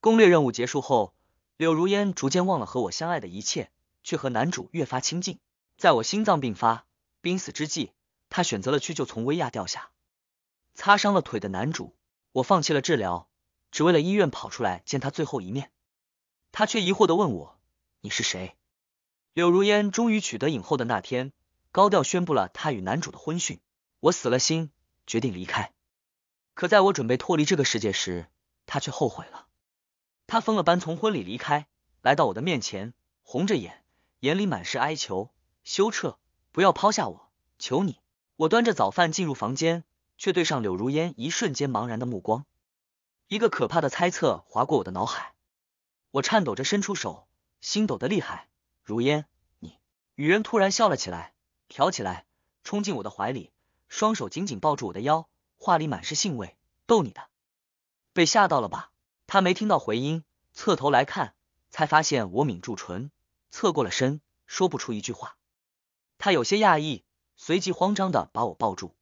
攻略任务结束后，柳如烟逐渐忘了和我相爱的一切，却和男主越发亲近。在我心脏病发、濒死之际，她选择了去救从威亚掉下、擦伤了腿的男主。我放弃了治疗，只为了医院跑出来见他最后一面。他却疑惑的问我：“你是谁？”柳如烟终于取得影后的那天，高调宣布了她与男主的婚讯。我死了心，决定离开。可在我准备脱离这个世界时，他却后悔了。他疯了般从婚礼离开，来到我的面前，红着眼，眼里满是哀求、羞涩，不要抛下我，求你。我端着早饭进入房间，却对上柳如烟一瞬间茫然的目光。一个可怕的猜测划过我的脑海，我颤抖着伸出手，心抖得厉害。如烟，你雨人突然笑了起来，挑起来，冲进我的怀里，双手紧紧抱住我的腰，话里满是兴味，逗你的，被吓到了吧？他没听到回音，侧头来看，才发现我抿住唇，侧过了身，说不出一句话。他有些讶异，随即慌张的把我抱住。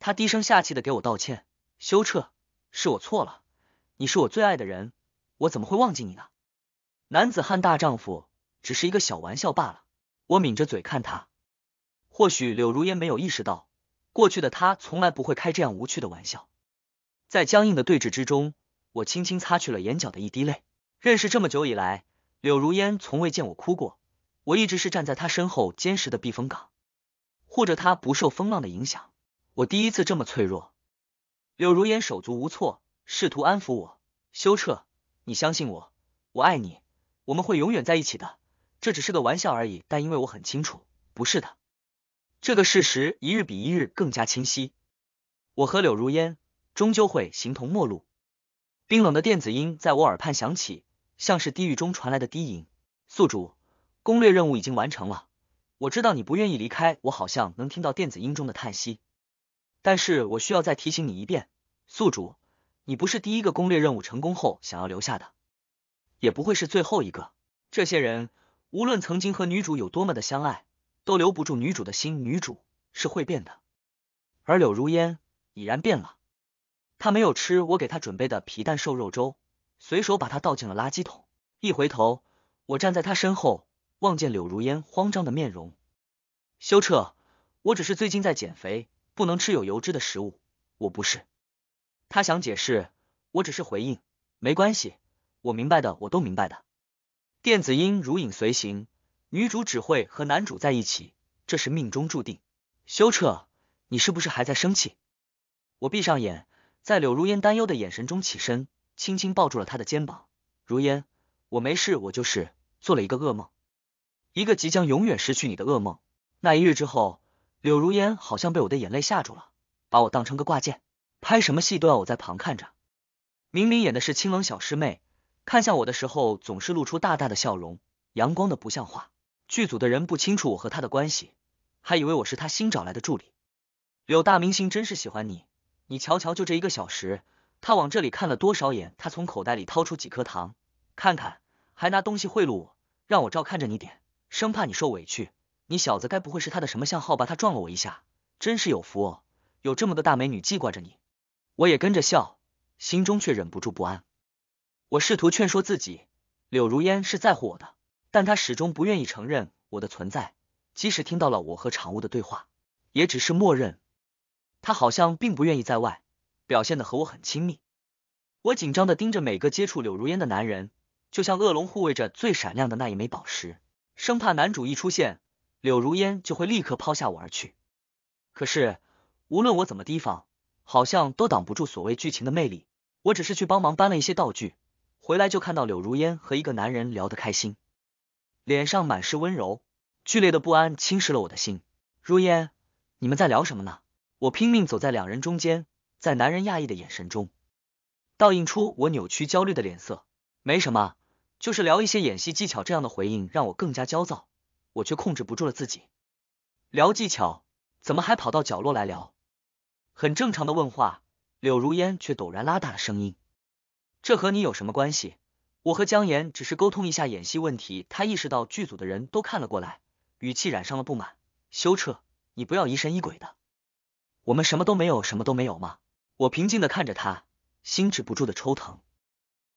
他低声下气的给我道歉，羞澈，是我错了，你是我最爱的人，我怎么会忘记你呢？男子汉大丈夫，只是一个小玩笑罢了。我抿着嘴看他，或许柳如烟没有意识到，过去的他从来不会开这样无趣的玩笑。在僵硬的对峙之中。我轻轻擦去了眼角的一滴泪。认识这么久以来，柳如烟从未见我哭过，我一直是站在她身后坚实的避风港，护着她不受风浪的影响。我第一次这么脆弱，柳如烟手足无措，试图安抚我：“修彻，你相信我，我爱你，我们会永远在一起的。这只是个玩笑而已。”但因为我很清楚，不是的，这个事实一日比一日更加清晰。我和柳如烟终究会形同陌路。冰冷的电子音在我耳畔响起，像是地狱中传来的低吟。宿主，攻略任务已经完成了。我知道你不愿意离开，我好像能听到电子音中的叹息。但是我需要再提醒你一遍，宿主，你不是第一个攻略任务成功后想要留下的，也不会是最后一个。这些人无论曾经和女主有多么的相爱，都留不住女主的心。女主是会变的，而柳如烟已然变了。他没有吃我给他准备的皮蛋瘦肉粥，随手把它倒进了垃圾桶。一回头，我站在他身后，望见柳如烟慌张的面容。修彻，我只是最近在减肥，不能吃有油脂的食物。我不是他想解释，我只是回应，没关系，我明白的，我都明白的。电子音如影随形，女主只会和男主在一起，这是命中注定。修彻，你是不是还在生气？我闭上眼。在柳如烟担忧的眼神中起身，轻轻抱住了她的肩膀。如烟，我没事，我就是做了一个噩梦，一个即将永远失去你的噩梦。那一日之后，柳如烟好像被我的眼泪吓住了，把我当成个挂件，拍什么戏都要我在旁看着。明明演的是清冷小师妹，看向我的时候总是露出大大的笑容，阳光的不像话。剧组的人不清楚我和她的关系，还以为我是他新找来的助理。柳大明星真是喜欢你。你瞧瞧，就这一个小时，他往这里看了多少眼？他从口袋里掏出几颗糖，看看，还拿东西贿赂我，让我照看着你点，生怕你受委屈。你小子该不会是他的什么相号吧？他撞了我一下，真是有福，哦，有这么个大美女记挂着你，我也跟着笑，心中却忍不住不安。我试图劝说自己，柳如烟是在乎我的，但她始终不愿意承认我的存在，即使听到了我和常务的对话，也只是默认。他好像并不愿意在外表现的和我很亲密，我紧张的盯着每个接触柳如烟的男人，就像恶龙护卫着最闪亮的那一枚宝石，生怕男主一出现，柳如烟就会立刻抛下我而去。可是无论我怎么提防，好像都挡不住所谓剧情的魅力。我只是去帮忙搬了一些道具，回来就看到柳如烟和一个男人聊得开心，脸上满是温柔，剧烈的不安侵蚀了我的心。如烟，你们在聊什么呢？我拼命走在两人中间，在男人讶异的眼神中，倒映出我扭曲焦虑的脸色。没什么，就是聊一些演戏技巧。这样的回应让我更加焦躁，我却控制不住了自己。聊技巧，怎么还跑到角落来聊？很正常的问话。柳如烟却陡然拉大了声音：“这和你有什么关系？我和江岩只是沟通一下演戏问题。”他意识到剧组的人都看了过来，语气染上了不满：“羞彻，你不要疑神疑鬼的。”我们什么都没有，什么都没有吗？我平静的看着他，心止不住的抽疼。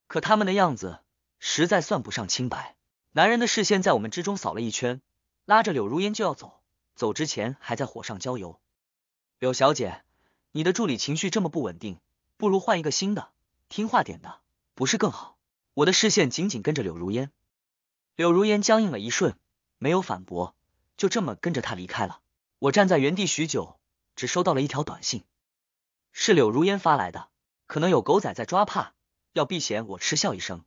可他们的样子实在算不上清白。男人的视线在我们之中扫了一圈，拉着柳如烟就要走，走之前还在火上浇油：“柳小姐，你的助理情绪这么不稳定，不如换一个新的，听话点的，不是更好？”我的视线紧紧跟着柳如烟，柳如烟僵硬了一瞬，没有反驳，就这么跟着他离开了。我站在原地许久。只收到了一条短信，是柳如烟发来的，可能有狗仔在抓怕，要避嫌。我嗤笑一声，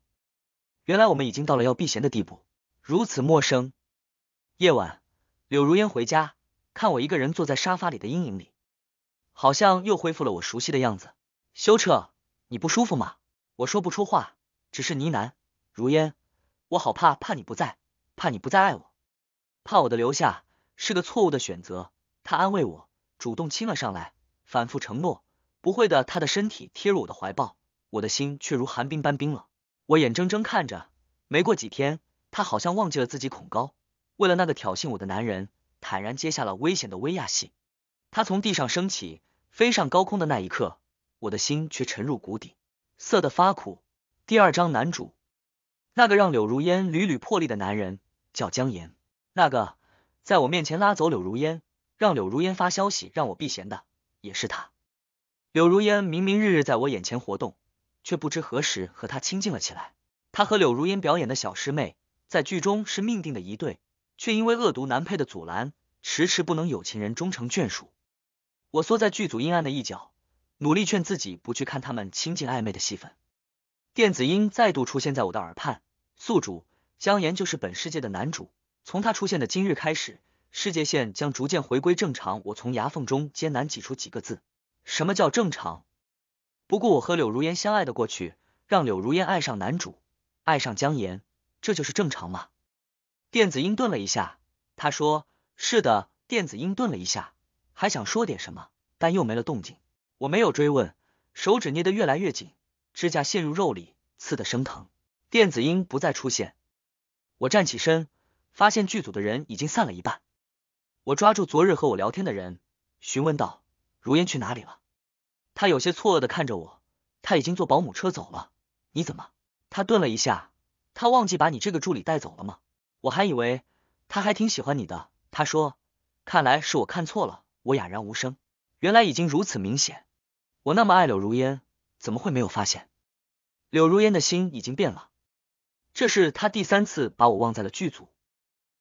原来我们已经到了要避嫌的地步。如此陌生夜晚，柳如烟回家，看我一个人坐在沙发里的阴影里，好像又恢复了我熟悉的样子。修彻，你不舒服吗？我说不出话，只是呢喃。如烟，我好怕怕你不在，怕你不再爱我，怕我的留下是个错误的选择。他安慰我。主动亲了上来，反复承诺不会的。他的身体贴入我的怀抱，我的心却如寒冰般冰冷。我眼睁睁看着，没过几天，他好像忘记了自己恐高，为了那个挑衅我的男人，坦然接下了危险的威亚戏。他从地上升起，飞上高空的那一刻，我的心却沉入谷底，涩得发苦。第二章，男主那个让柳如烟屡屡破例的男人叫江岩，那个在我面前拉走柳如烟。让柳如烟发消息让我避嫌的也是他。柳如烟明明日日在我眼前活动，却不知何时和他亲近了起来。他和柳如烟表演的小师妹在剧中是命定的一对，却因为恶毒男配的阻拦，迟迟不能有情人终成眷属。我缩在剧组阴暗的一角，努力劝自己不去看他们亲近暧昧的戏份。电子音再度出现在我的耳畔：“宿主，江岩就是本世界的男主，从他出现的今日开始。”世界线将逐渐回归正常。我从牙缝中艰难挤出几个字：“什么叫正常？”不过我和柳如烟相爱的过去，让柳如烟爱上男主，爱上江岩，这就是正常吗？电子音顿了一下，他说：“是的。”电子音顿了一下，还想说点什么，但又没了动静。我没有追问，手指捏得越来越紧，指甲陷入肉里，刺得生疼。电子音不再出现，我站起身，发现剧组的人已经散了一半。我抓住昨日和我聊天的人，询问道：“如烟去哪里了？”他有些错愕的看着我，他已经坐保姆车走了。你怎么？他顿了一下，他忘记把你这个助理带走了吗？我还以为他还挺喜欢你的。他说，看来是我看错了。我哑然无声，原来已经如此明显。我那么爱柳如烟，怎么会没有发现？柳如烟的心已经变了。这是他第三次把我忘在了剧组。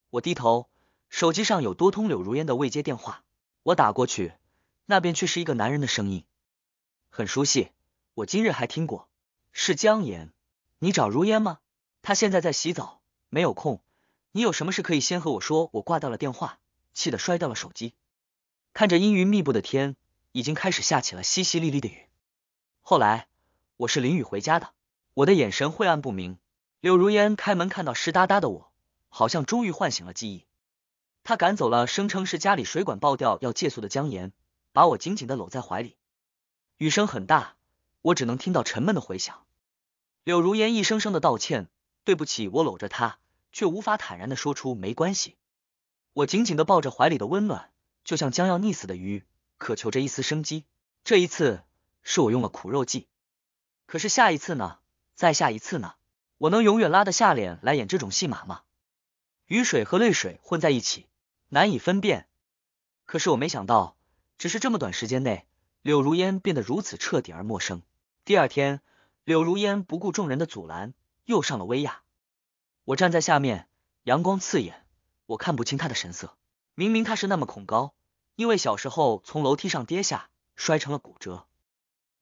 我低头。手机上有多通柳如烟的未接电话，我打过去，那边却是一个男人的声音，很熟悉，我今日还听过，是江岩。你找如烟吗？她现在在洗澡，没有空。你有什么事可以先和我说。我挂掉了电话，气得摔掉了手机。看着阴云密布的天，已经开始下起了淅淅沥沥的雨。后来我是淋雨回家的，我的眼神晦暗不明。柳如烟开门看到湿哒哒的我，好像终于唤醒了记忆。他赶走了声称是家里水管爆掉要借宿的江岩，把我紧紧的搂在怀里。雨声很大，我只能听到沉闷的回响。柳如烟一声声的道歉：“对不起。”我搂着他，却无法坦然的说出“没关系”。我紧紧的抱着怀里的温暖，就像将要溺死的鱼，渴求着一丝生机。这一次是我用了苦肉计，可是下一次呢？再下一次呢？我能永远拉得下脸来演这种戏码吗？雨水和泪水混在一起。难以分辨，可是我没想到，只是这么短时间内，柳如烟变得如此彻底而陌生。第二天，柳如烟不顾众人的阻拦，又上了威亚。我站在下面，阳光刺眼，我看不清她的神色。明明她是那么恐高，因为小时候从楼梯上跌下，摔成了骨折，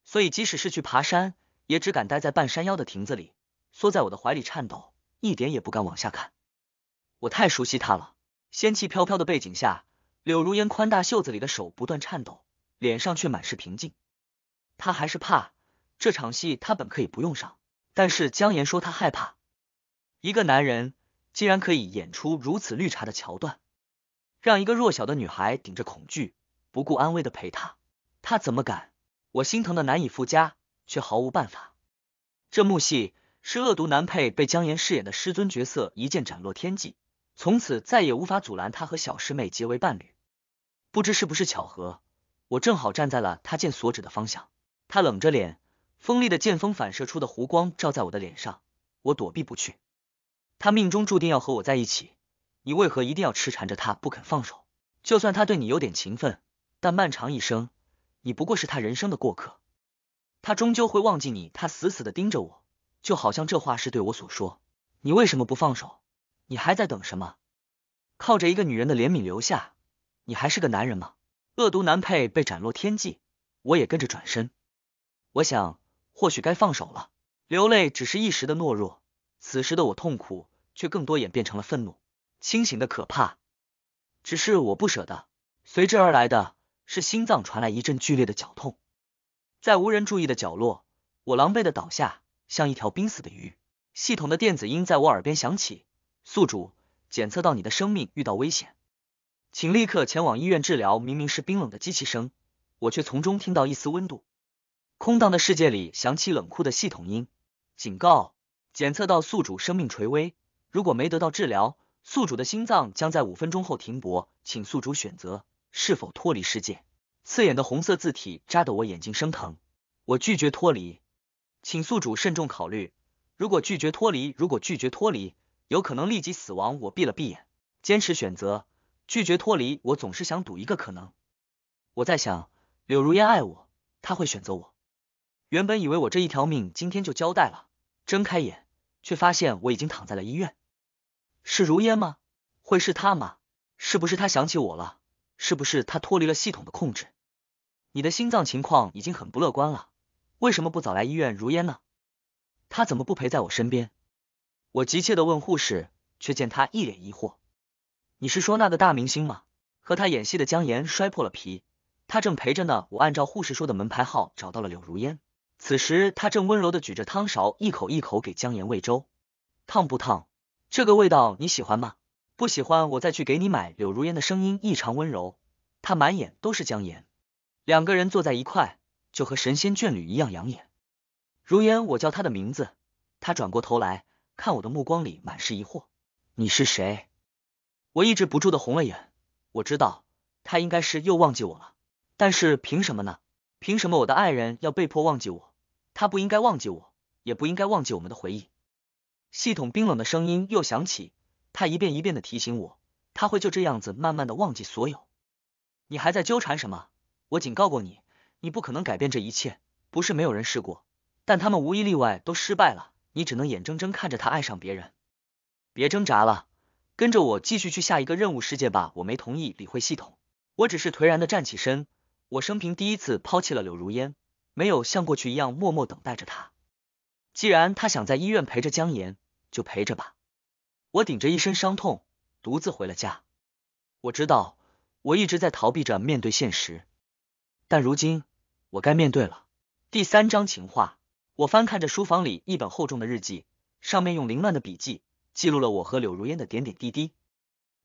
所以即使是去爬山，也只敢待在半山腰的亭子里，缩在我的怀里颤抖，一点也不敢往下看。我太熟悉她了。仙气飘飘的背景下，柳如烟宽大袖子里的手不断颤抖，脸上却满是平静。他还是怕这场戏，他本可以不用上，但是姜岩说他害怕。一个男人竟然可以演出如此绿茶的桥段，让一个弱小的女孩顶着恐惧，不顾安危的陪他，他怎么敢？我心疼的难以复加，却毫无办法。这幕戏是恶毒男配被姜岩饰演的师尊角色一剑斩落天际。从此再也无法阻拦他和小师妹结为伴侣。不知是不是巧合，我正好站在了他剑所指的方向。他冷着脸，锋利的剑锋反射出的弧光照在我的脸上，我躲避不去。他命中注定要和我在一起，你为何一定要痴缠着他不肯放手？就算他对你有点情分，但漫长一生，你不过是他人生的过客。他终究会忘记你。他死死的盯着我，就好像这话是对我所说。你为什么不放手？你还在等什么？靠着一个女人的怜悯留下，你还是个男人吗？恶毒男配被斩落天际，我也跟着转身。我想，或许该放手了。流泪只是一时的懦弱，此时的我痛苦却更多演变成了愤怒，清醒的可怕。只是我不舍得。随之而来的是心脏传来一阵剧烈的绞痛，在无人注意的角落，我狼狈的倒下，像一条濒死的鱼。系统的电子音在我耳边响起。宿主检测到你的生命遇到危险，请立刻前往医院治疗。明明是冰冷的机器声，我却从中听到一丝温度。空荡的世界里响起冷酷的系统音，警告：检测到宿主生命垂危，如果没得到治疗，宿主的心脏将在五分钟后停泊，请宿主选择是否脱离世界。刺眼的红色字体扎得我眼睛生疼。我拒绝脱离，请宿主慎重考虑。如果拒绝脱离，如果拒绝脱离。有可能立即死亡，我闭了闭眼，坚持选择拒绝脱离。我总是想赌一个可能。我在想，柳如烟爱我，他会选择我。原本以为我这一条命今天就交代了，睁开眼却发现我已经躺在了医院。是如烟吗？会是他吗？是不是他想起我了？是不是他脱离了系统的控制？你的心脏情况已经很不乐观了，为什么不早来医院如烟呢？他怎么不陪在我身边？我急切的问护士，却见她一脸疑惑。你是说那个大明星吗？和他演戏的姜岩摔破了皮，他正陪着呢。我按照护士说的门牌号找到了柳如烟，此时她正温柔的举着汤勺，一口一口给姜岩喂粥。烫不烫？这个味道你喜欢吗？不喜欢我再去给你买。柳如烟的声音异常温柔，她满眼都是姜岩，两个人坐在一块，就和神仙眷侣一样养眼。如烟，我叫她的名字，她转过头来。看我的目光里满是疑惑，你是谁？我抑制不住的红了眼，我知道他应该是又忘记我了，但是凭什么呢？凭什么我的爱人要被迫忘记我？他不应该忘记我，也不应该忘记我们的回忆。系统冰冷的声音又响起，他一遍一遍的提醒我，他会就这样子慢慢的忘记所有。你还在纠缠什么？我警告过你，你不可能改变这一切，不是没有人试过，但他们无一例外都失败了。你只能眼睁睁看着他爱上别人，别挣扎了，跟着我继续去下一个任务世界吧。我没同意，理会系统，我只是颓然的站起身。我生平第一次抛弃了柳如烟，没有像过去一样默默等待着他。既然他想在医院陪着江岩，就陪着吧。我顶着一身伤痛，独自回了家。我知道，我一直在逃避着面对现实，但如今我该面对了。第三章情话。我翻看着书房里一本厚重的日记，上面用凌乱的笔记记录了我和柳如烟的点点滴滴。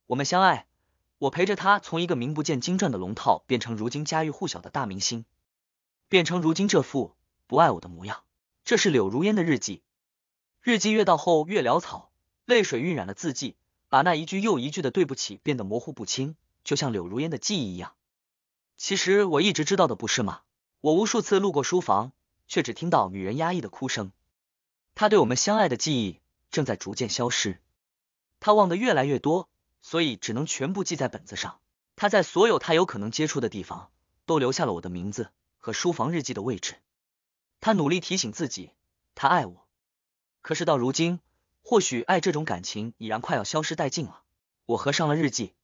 我们相爱，我陪着她从一个名不见经传的龙套变成如今家喻户晓的大明星，变成如今这副不爱我的模样。这是柳如烟的日记，日记越到后越潦草，泪水晕染了字迹，把那一句又一句的对不起变得模糊不清，就像柳如烟的记忆一样。其实我一直知道的，不是吗？我无数次路过书房。却只听到女人压抑的哭声。他对我们相爱的记忆正在逐渐消失，他忘得越来越多，所以只能全部记在本子上。他在所有他有可能接触的地方都留下了我的名字和书房日记的位置。他努力提醒自己，他爱我。可是到如今，或许爱这种感情已然快要消失殆尽了。我合上了日记，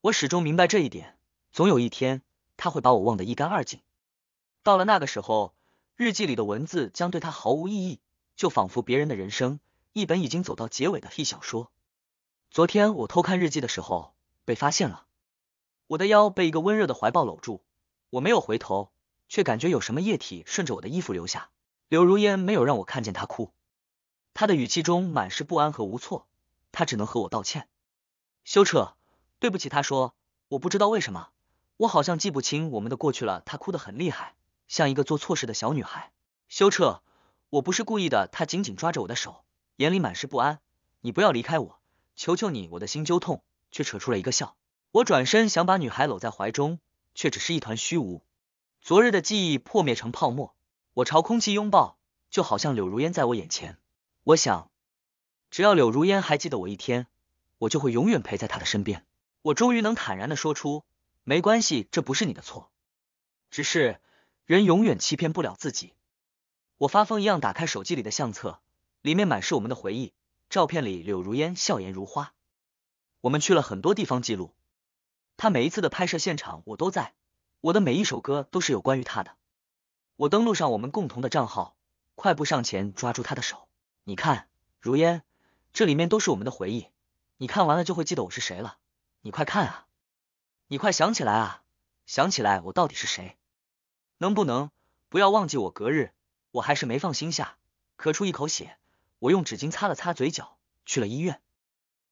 我始终明白这一点。总有一天，他会把我忘得一干二净。到了那个时候。日记里的文字将对他毫无意义，就仿佛别人的人生，一本已经走到结尾的一小说。昨天我偷看日记的时候被发现了，我的腰被一个温热的怀抱搂住，我没有回头，却感觉有什么液体顺着我的衣服流下。柳如烟没有让我看见她哭，她的语气中满是不安和无措，她只能和我道歉，羞澈，对不起。她说，我不知道为什么，我好像记不清我们的过去了。她哭得很厉害。像一个做错事的小女孩，修彻，我不是故意的。她紧紧抓着我的手，眼里满是不安。你不要离开我，求求你。我的心揪痛，却扯出了一个笑。我转身想把女孩搂在怀中，却只是一团虚无。昨日的记忆破灭成泡沫，我朝空气拥抱，就好像柳如烟在我眼前。我想，只要柳如烟还记得我一天，我就会永远陪在她的身边。我终于能坦然的说出，没关系，这不是你的错，只是。人永远欺骗不了自己。我发疯一样打开手机里的相册，里面满是我们的回忆。照片里，柳如烟笑颜如花。我们去了很多地方记录他每一次的拍摄现场，我都在。我的每一首歌都是有关于他的。我登录上我们共同的账号，快步上前抓住他的手。你看，如烟，这里面都是我们的回忆。你看完了就会记得我是谁了。你快看啊！你快想起来啊！想起来我到底是谁？能不能不要忘记我？隔日我还是没放心下，咳出一口血，我用纸巾擦了擦嘴角，去了医院。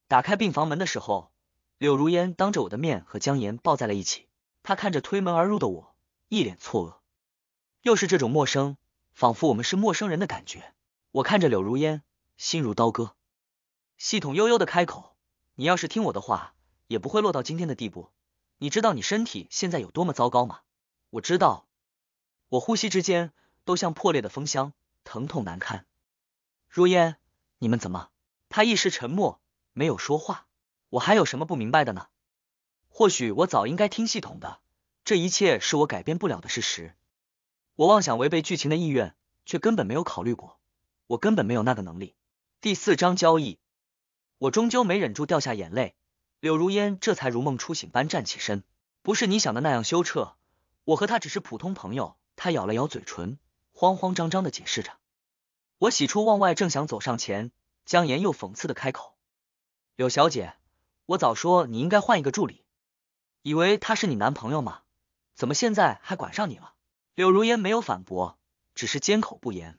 打开病房门的时候，柳如烟当着我的面和江岩抱在了一起。她看着推门而入的我，一脸错愕。又是这种陌生，仿佛我们是陌生人的感觉。我看着柳如烟，心如刀割。系统悠悠的开口：“你要是听我的话，也不会落到今天的地步。你知道你身体现在有多么糟糕吗？”我知道。我呼吸之间都像破裂的风箱，疼痛难堪。如烟，你们怎么？他一时沉默，没有说话。我还有什么不明白的呢？或许我早应该听系统的，这一切是我改变不了的事实。我妄想违背剧情的意愿，却根本没有考虑过，我根本没有那个能力。第四章交易，我终究没忍住掉下眼泪。柳如烟这才如梦初醒般站起身，不是你想的那样羞涩，我和他只是普通朋友。他咬了咬嘴唇，慌慌张张的解释着。我喜出望外，正想走上前，江岩又讽刺的开口：“柳小姐，我早说你应该换一个助理，以为他是你男朋友吗？怎么现在还管上你了？”柳如烟没有反驳，只是缄口不言。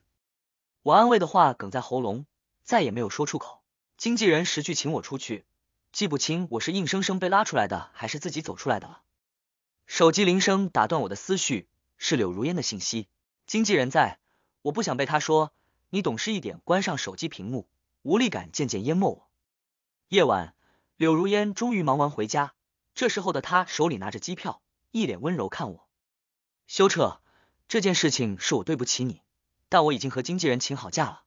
我安慰的话哽在喉咙，再也没有说出口。经纪人识趣请我出去，记不清我是硬生生被拉出来的，还是自己走出来的了。手机铃声打断我的思绪。是柳如烟的信息，经纪人在，我不想被他说，你懂事一点，关上手机屏幕，无力感渐渐淹没我。夜晚，柳如烟终于忙完回家，这时候的她手里拿着机票，一脸温柔看我。修彻，这件事情是我对不起你，但我已经和经纪人请好假了，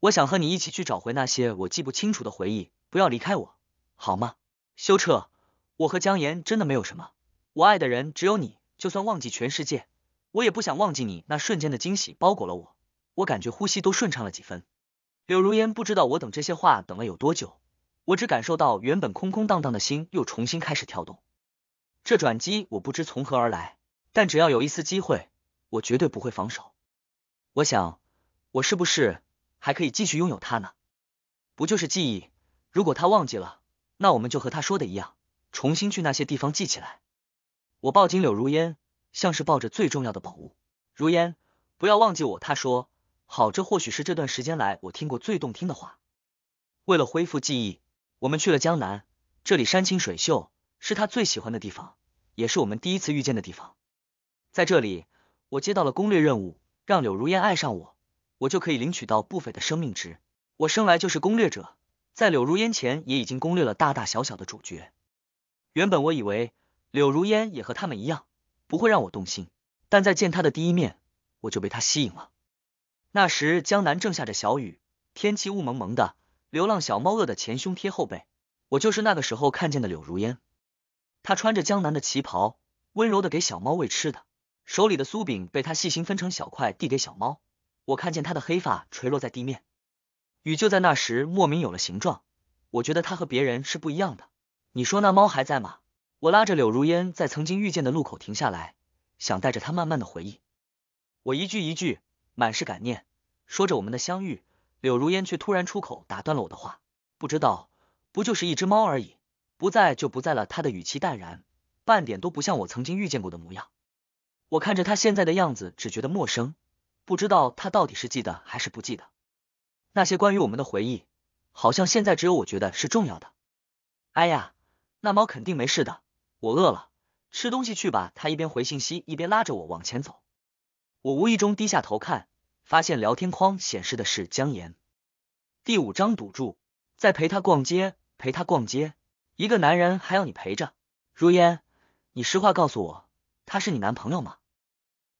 我想和你一起去找回那些我记不清楚的回忆，不要离开我，好吗？修彻，我和江岩真的没有什么，我爱的人只有你。就算忘记全世界，我也不想忘记你那瞬间的惊喜包裹了我，我感觉呼吸都顺畅了几分。柳如烟不知道我等这些话等了有多久，我只感受到原本空空荡荡的心又重新开始跳动。这转机我不知从何而来，但只要有一丝机会，我绝对不会放手。我想，我是不是还可以继续拥有他呢？不就是记忆？如果他忘记了，那我们就和他说的一样，重新去那些地方记起来。我抱紧柳如烟，像是抱着最重要的宝物。如烟，不要忘记我。他说好，这或许是这段时间来我听过最动听的话。为了恢复记忆，我们去了江南，这里山清水秀，是他最喜欢的地方，也是我们第一次遇见的地方。在这里，我接到了攻略任务，让柳如烟爱上我，我就可以领取到不菲的生命值。我生来就是攻略者，在柳如烟前也已经攻略了大大小小的主角。原本我以为。柳如烟也和他们一样，不会让我动心。但在见他的第一面，我就被他吸引了。那时江南正下着小雨，天气雾蒙蒙的，流浪小猫饿得前胸贴后背。我就是那个时候看见的柳如烟，她穿着江南的旗袍，温柔的给小猫喂吃的，手里的酥饼被她细心分成小块递给小猫。我看见她的黑发垂落在地面，雨就在那时莫名有了形状。我觉得她和别人是不一样的。你说那猫还在吗？我拉着柳如烟在曾经遇见的路口停下来，想带着她慢慢的回忆。我一句一句，满是感念，说着我们的相遇，柳如烟却突然出口打断了我的话：“不知道，不就是一只猫而已，不在就不在了。”她的语气淡然，半点都不像我曾经遇见过的模样。我看着她现在的样子，只觉得陌生，不知道她到底是记得还是不记得那些关于我们的回忆。好像现在只有我觉得是重要的。哎呀，那猫肯定没事的。我饿了，吃东西去吧。他一边回信息，一边拉着我往前走。我无意中低下头看，发现聊天框显示的是江岩。第五章赌注，在陪他逛街，陪他逛街。一个男人还要你陪着，如烟，你实话告诉我，他是你男朋友吗？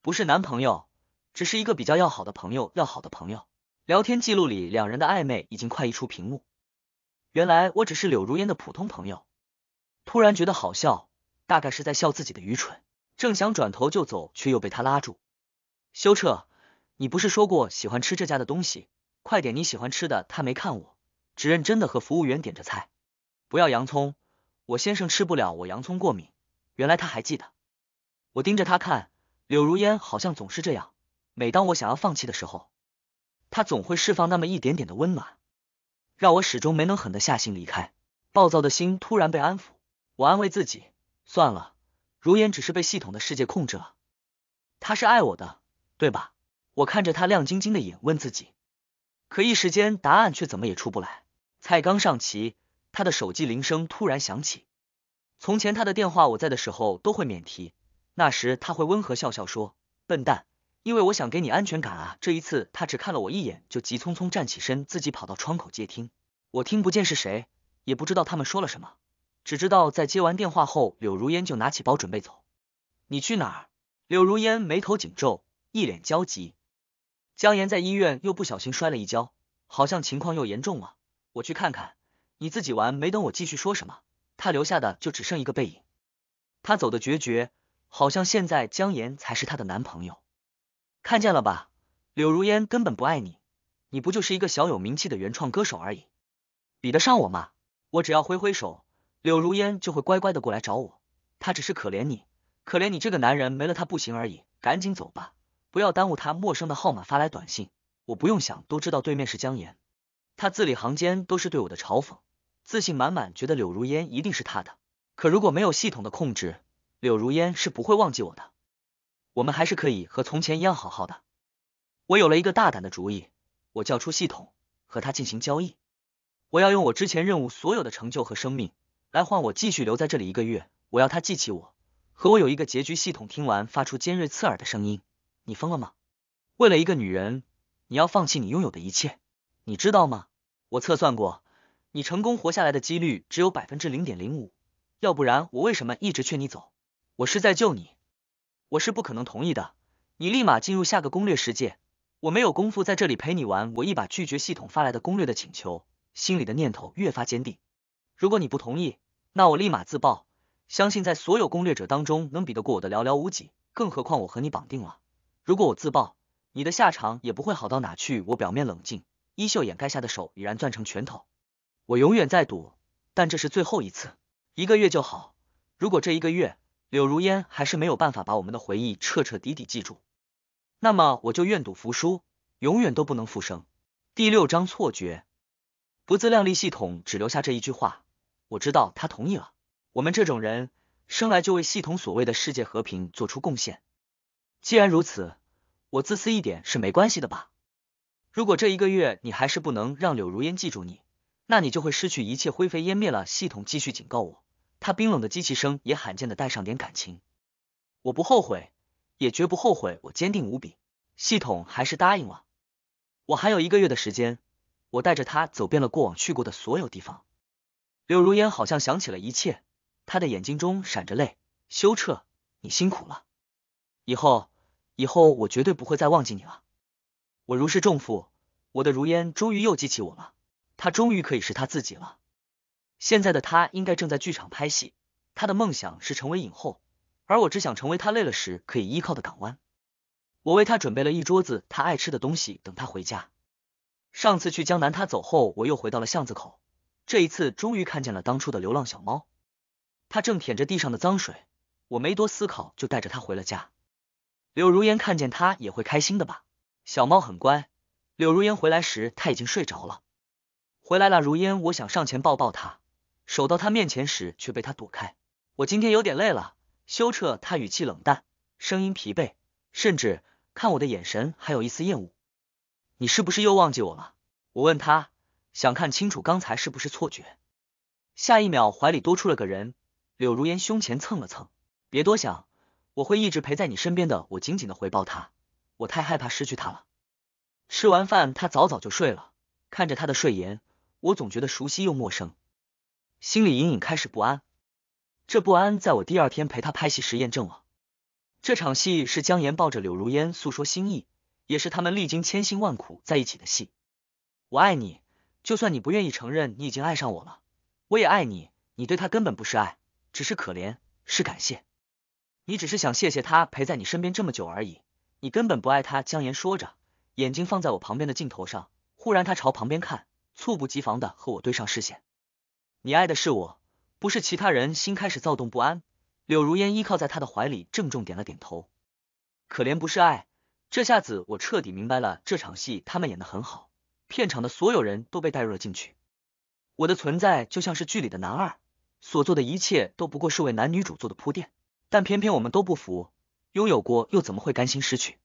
不是男朋友，只是一个比较要好的朋友，要好的朋友。聊天记录里两人的暧昧已经快溢出屏幕。原来我只是柳如烟的普通朋友。突然觉得好笑，大概是在笑自己的愚蠢。正想转头就走，却又被他拉住。修彻，你不是说过喜欢吃这家的东西？快点，你喜欢吃的。他没看我，只认真的和服务员点着菜。不要洋葱，我先生吃不了，我洋葱过敏。原来他还记得。我盯着他看，柳如烟好像总是这样。每当我想要放弃的时候，他总会释放那么一点点的温暖，让我始终没能狠得下心离开。暴躁的心突然被安抚。我安慰自己，算了，如烟只是被系统的世界控制了，他是爱我的，对吧？我看着他亮晶晶的眼，问自己，可一时间答案却怎么也出不来。菜刚上齐，他的手机铃声突然响起。从前他的电话我在的时候都会免提，那时他会温和笑笑说：“笨蛋，因为我想给你安全感啊。”这一次他只看了我一眼，就急匆匆站起身，自己跑到窗口接听。我听不见是谁，也不知道他们说了什么。只知道在接完电话后，柳如烟就拿起包准备走。你去哪儿？柳如烟眉头紧皱，一脸焦急。江岩在医院又不小心摔了一跤，好像情况又严重了。我去看看。你自己玩。没等我继续说什么，他留下的就只剩一个背影。他走的决绝，好像现在江岩才是他的男朋友。看见了吧？柳如烟根本不爱你，你不就是一个小有名气的原创歌手而已，比得上我吗？我只要挥挥手。柳如烟就会乖乖的过来找我，她只是可怜你，可怜你这个男人没了她不行而已。赶紧走吧，不要耽误他。陌生的号码发来短信，我不用想都知道对面是江岩，他字里行间都是对我的嘲讽，自信满满，觉得柳如烟一定是他的。可如果没有系统的控制，柳如烟是不会忘记我的。我们还是可以和从前一样好好的。我有了一个大胆的主意，我叫出系统和他进行交易，我要用我之前任务所有的成就和生命。来换我继续留在这里一个月，我要他记起我，和我有一个结局。系统听完，发出尖锐刺耳的声音：“你疯了吗？为了一个女人，你要放弃你拥有的一切，你知道吗？”我测算过，你成功活下来的几率只有百分之零点零五，要不然我为什么一直劝你走？我是在救你，我是不可能同意的。你立马进入下个攻略世界，我没有功夫在这里陪你玩。我一把拒绝系统发来的攻略的请求，心里的念头越发坚定。如果你不同意，那我立马自爆。相信在所有攻略者当中，能比得过我的寥寥无几。更何况我和你绑定了，如果我自爆，你的下场也不会好到哪去。我表面冷静，衣袖掩盖下的手已然攥成拳头。我永远在赌，但这是最后一次，一个月就好。如果这一个月，柳如烟还是没有办法把我们的回忆彻彻底底记住，那么我就愿赌服输，永远都不能复生。第六章错觉，不自量力。系统只留下这一句话。我知道他同意了。我们这种人生来就为系统所谓的世界和平做出贡献。既然如此，我自私一点是没关系的吧？如果这一个月你还是不能让柳如烟记住你，那你就会失去一切，灰飞烟灭了。系统继续警告我，他冰冷的机器声也罕见的带上点感情。我不后悔，也绝不后悔。我坚定无比。系统还是答应了。我还有一个月的时间。我带着他走遍了过往去过的所有地方。柳如烟好像想起了一切，她的眼睛中闪着泪，羞彻，你辛苦了，以后，以后我绝对不会再忘记你了。我如释重负，我的如烟终于又记起我了，她终于可以是她自己了。现在的她应该正在剧场拍戏，她的梦想是成为影后，而我只想成为她累了时可以依靠的港湾。我为她准备了一桌子她爱吃的东西，等她回家。上次去江南，她走后，我又回到了巷子口。这一次终于看见了当初的流浪小猫，它正舔着地上的脏水。我没多思考，就带着它回了家。柳如烟看见它也会开心的吧？小猫很乖。柳如烟回来时，它已经睡着了。回来了，如烟，我想上前抱抱它，守到他面前时却被他躲开。我今天有点累了，修彻，他语气冷淡，声音疲惫，甚至看我的眼神还有一丝厌恶。你是不是又忘记我了？我问他。想看清楚刚才是不是错觉，下一秒怀里多出了个人，柳如烟胸前蹭了蹭，别多想，我会一直陪在你身边的。我紧紧的回抱他，我太害怕失去他了。吃完饭，他早早就睡了，看着他的睡颜，我总觉得熟悉又陌生，心里隐隐开始不安。这不安在我第二天陪他拍戏时验证了。这场戏是江岩抱着柳如烟诉说心意，也是他们历经千辛万苦在一起的戏。我爱你。就算你不愿意承认，你已经爱上我了，我也爱你。你对他根本不是爱，只是可怜，是感谢。你只是想谢谢他陪在你身边这么久而已，你根本不爱他。江岩说着，眼睛放在我旁边的镜头上，忽然他朝旁边看，猝不及防的和我对上视线。你爱的是我，不是其他人。心开始躁动不安。柳如烟依靠在他的怀里，郑重点了点头。可怜不是爱。这下子我彻底明白了，这场戏他们演的很好。片场的所有人都被带入了进去，我的存在就像是剧里的男二，所做的一切都不过是为男女主做的铺垫，但偏偏我们都不服，拥有过又怎么会甘心失去？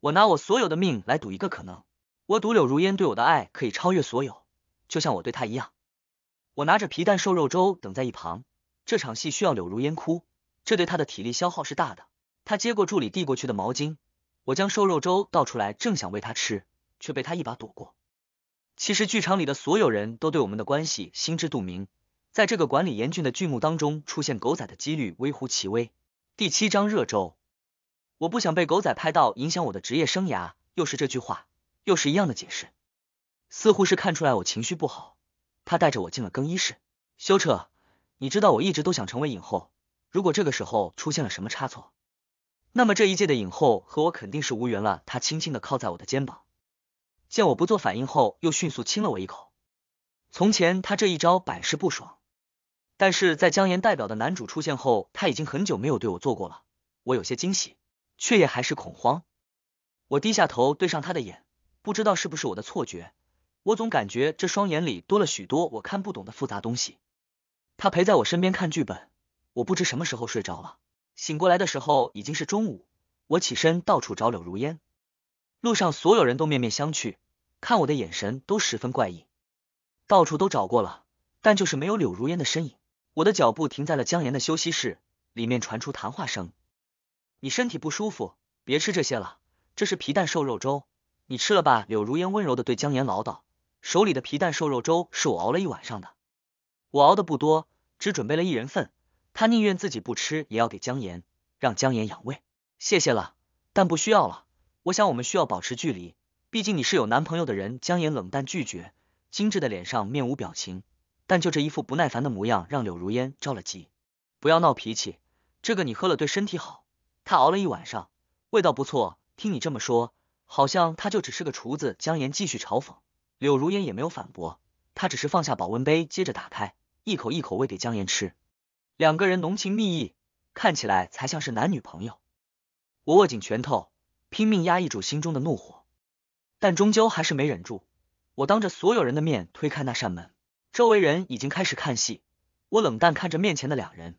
我拿我所有的命来赌一个可能，我赌柳如烟对我的爱可以超越所有，就像我对她一样。我拿着皮蛋瘦肉粥等在一旁，这场戏需要柳如烟哭，这对她的体力消耗是大的。她接过助理递过去的毛巾，我将瘦肉粥倒出来，正想喂她吃。却被他一把躲过。其实剧场里的所有人都对我们的关系心知肚明，在这个管理严峻的剧目当中，出现狗仔的几率微乎其微。第七章热周，我不想被狗仔拍到，影响我的职业生涯。又是这句话，又是一样的解释。似乎是看出来我情绪不好，他带着我进了更衣室。修彻，你知道我一直都想成为影后，如果这个时候出现了什么差错，那么这一届的影后和我肯定是无缘了。他轻轻的靠在我的肩膀。见我不做反应后，又迅速亲了我一口。从前他这一招百试不爽，但是在江岩代表的男主出现后，他已经很久没有对我做过了。我有些惊喜，却也还是恐慌。我低下头对上他的眼，不知道是不是我的错觉，我总感觉这双眼里多了许多我看不懂的复杂东西。他陪在我身边看剧本，我不知什么时候睡着了，醒过来的时候已经是中午。我起身到处找柳如烟。路上所有人都面面相觑，看我的眼神都十分怪异。到处都找过了，但就是没有柳如烟的身影。我的脚步停在了江岩的休息室，里面传出谈话声。你身体不舒服，别吃这些了，这是皮蛋瘦肉粥，你吃了吧。柳如烟温柔的对江岩唠叨，手里的皮蛋瘦肉粥是我熬了一晚上的，我熬的不多，只准备了一人份。她宁愿自己不吃，也要给江岩，让江岩养胃。谢谢了，但不需要了。我想，我们需要保持距离。毕竟你是有男朋友的人。江岩冷淡拒绝，精致的脸上面无表情，但就这一副不耐烦的模样，让柳如烟着了急。不要闹脾气，这个你喝了对身体好。他熬了一晚上，味道不错。听你这么说，好像他就只是个厨子。江岩继续嘲讽，柳如烟也没有反驳，他只是放下保温杯，接着打开，一口一口喂给江岩吃。两个人浓情蜜意，看起来才像是男女朋友。我握紧拳头。拼命压抑住心中的怒火，但终究还是没忍住。我当着所有人的面推开那扇门，周围人已经开始看戏。我冷淡看着面前的两人，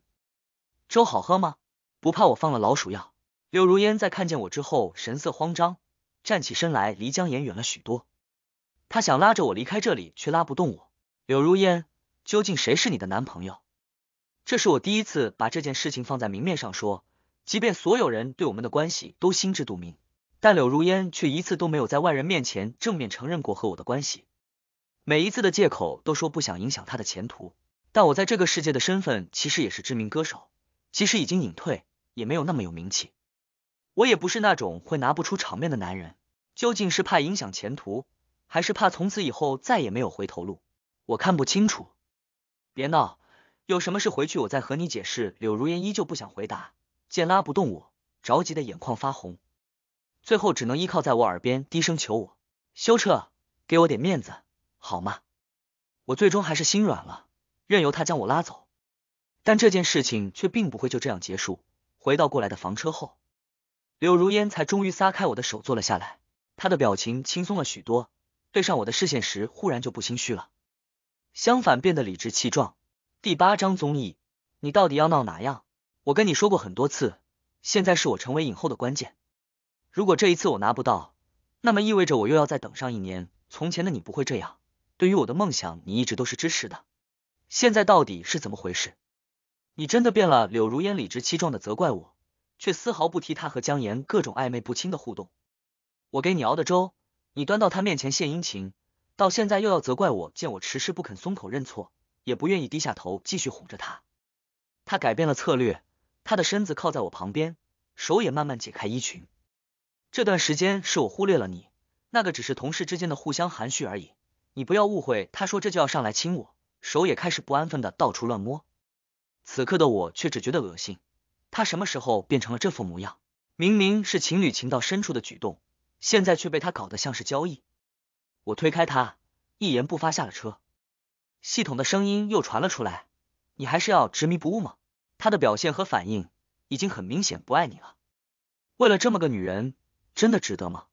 粥好喝吗？不怕我放了老鼠药？柳如烟在看见我之后，神色慌张，站起身来，离江言远了许多。他想拉着我离开这里，却拉不动我。柳如烟，究竟谁是你的男朋友？这是我第一次把这件事情放在明面上说。即便所有人对我们的关系都心知肚明，但柳如烟却一次都没有在外人面前正面承认过和我的关系。每一次的借口都说不想影响他的前途，但我在这个世界的身份其实也是知名歌手，即使已经隐退，也没有那么有名气。我也不是那种会拿不出场面的男人。究竟是怕影响前途，还是怕从此以后再也没有回头路？我看不清楚。别闹，有什么事回去我再和你解释。柳如烟依旧不想回答。见拉不动我，着急的眼眶发红，最后只能依靠在我耳边低声求我：“修彻，给我点面子好吗？”我最终还是心软了，任由他将我拉走。但这件事情却并不会就这样结束。回到过来的房车后，柳如烟才终于撒开我的手坐了下来，她的表情轻松了许多。对上我的视线时，忽然就不心虚了，相反变得理直气壮。第八章综艺，你到底要闹哪样？我跟你说过很多次，现在是我成为影后的关键。如果这一次我拿不到，那么意味着我又要再等上一年。从前的你不会这样，对于我的梦想，你一直都是支持的。现在到底是怎么回事？你真的变了！柳如烟理直气壮的责怪我，却丝毫不提他和江岩各种暧昧不清的互动。我给你熬的粥，你端到他面前献殷勤，到现在又要责怪我。见我迟迟不肯松口认错，也不愿意低下头继续哄着他，他改变了策略。他的身子靠在我旁边，手也慢慢解开衣裙。这段时间是我忽略了你，那个只是同事之间的互相含蓄而已。你不要误会。他说这就要上来亲我，手也开始不安分的到处乱摸。此刻的我却只觉得恶心。他什么时候变成了这副模样？明明是情侣情到深处的举动，现在却被他搞得像是交易。我推开他，一言不发下了车。系统的声音又传了出来：“你还是要执迷不悟吗？”他的表现和反应已经很明显不爱你了，为了这么个女人，真的值得吗？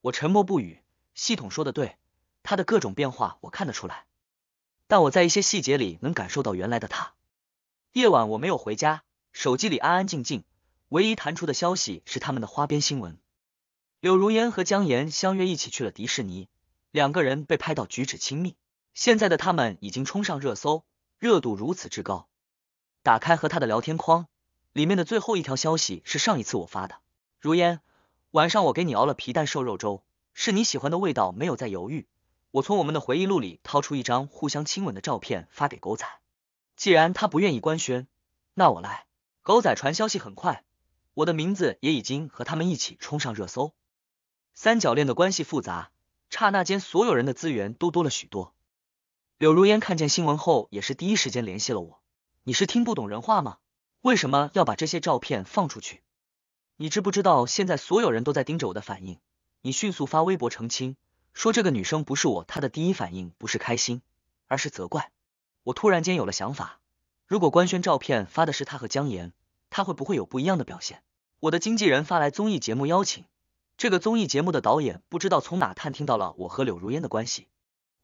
我沉默不语。系统说的对，他的各种变化我看得出来，但我在一些细节里能感受到原来的他。夜晚我没有回家，手机里安安静静，唯一弹出的消息是他们的花边新闻：柳如烟和江岩相约一起去了迪士尼，两个人被拍到举止亲密，现在的他们已经冲上热搜，热度如此之高。打开和他的聊天框，里面的最后一条消息是上一次我发的。如烟，晚上我给你熬了皮蛋瘦肉粥，是你喜欢的味道。没有再犹豫，我从我们的回忆录里掏出一张互相亲吻的照片发给狗仔。既然他不愿意官宣，那我来。狗仔传消息很快，我的名字也已经和他们一起冲上热搜。三角恋的关系复杂，刹那间所有人的资源都多了许多。柳如烟看见新闻后，也是第一时间联系了我。你是听不懂人话吗？为什么要把这些照片放出去？你知不知道现在所有人都在盯着我的反应？你迅速发微博澄清，说这个女生不是我。她的第一反应不是开心，而是责怪。我突然间有了想法：如果官宣照片发的是她和江岩，她会不会有不一样的表现？我的经纪人发来综艺节目邀请，这个综艺节目的导演不知道从哪探听到了我和柳如烟的关系。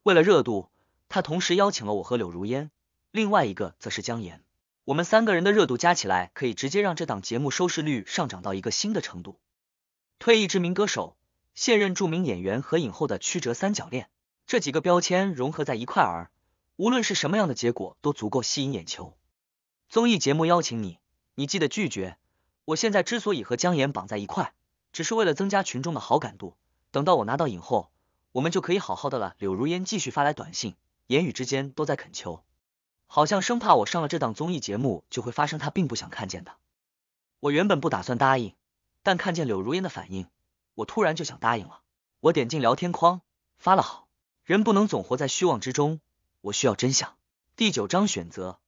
为了热度，他同时邀请了我和柳如烟。另外一个则是姜岩，我们三个人的热度加起来，可以直接让这档节目收视率上涨到一个新的程度。退役知名歌手、现任著名演员和影后的曲折三角恋，这几个标签融合在一块儿，无论是什么样的结果，都足够吸引眼球。综艺节目邀请你，你记得拒绝。我现在之所以和姜岩绑在一块，只是为了增加群众的好感度。等到我拿到影后，我们就可以好好的了。柳如烟继续发来短信，言语之间都在恳求。好像生怕我上了这档综艺节目就会发生他并不想看见的。我原本不打算答应，但看见柳如烟的反应，我突然就想答应了。我点进聊天框，发了。好人不能总活在虚妄之中，我需要真相。第九章选择，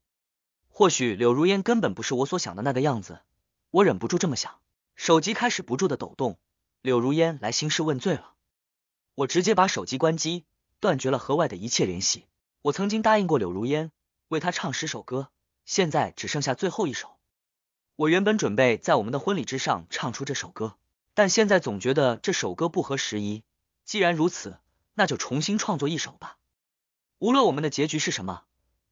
或许柳如烟根本不是我所想的那个样子，我忍不住这么想。手机开始不住的抖动，柳如烟来兴师问罪了。我直接把手机关机，断绝了和外的一切联系。我曾经答应过柳如烟。为他唱十首歌，现在只剩下最后一首。我原本准备在我们的婚礼之上唱出这首歌，但现在总觉得这首歌不合时宜。既然如此，那就重新创作一首吧。无论我们的结局是什么，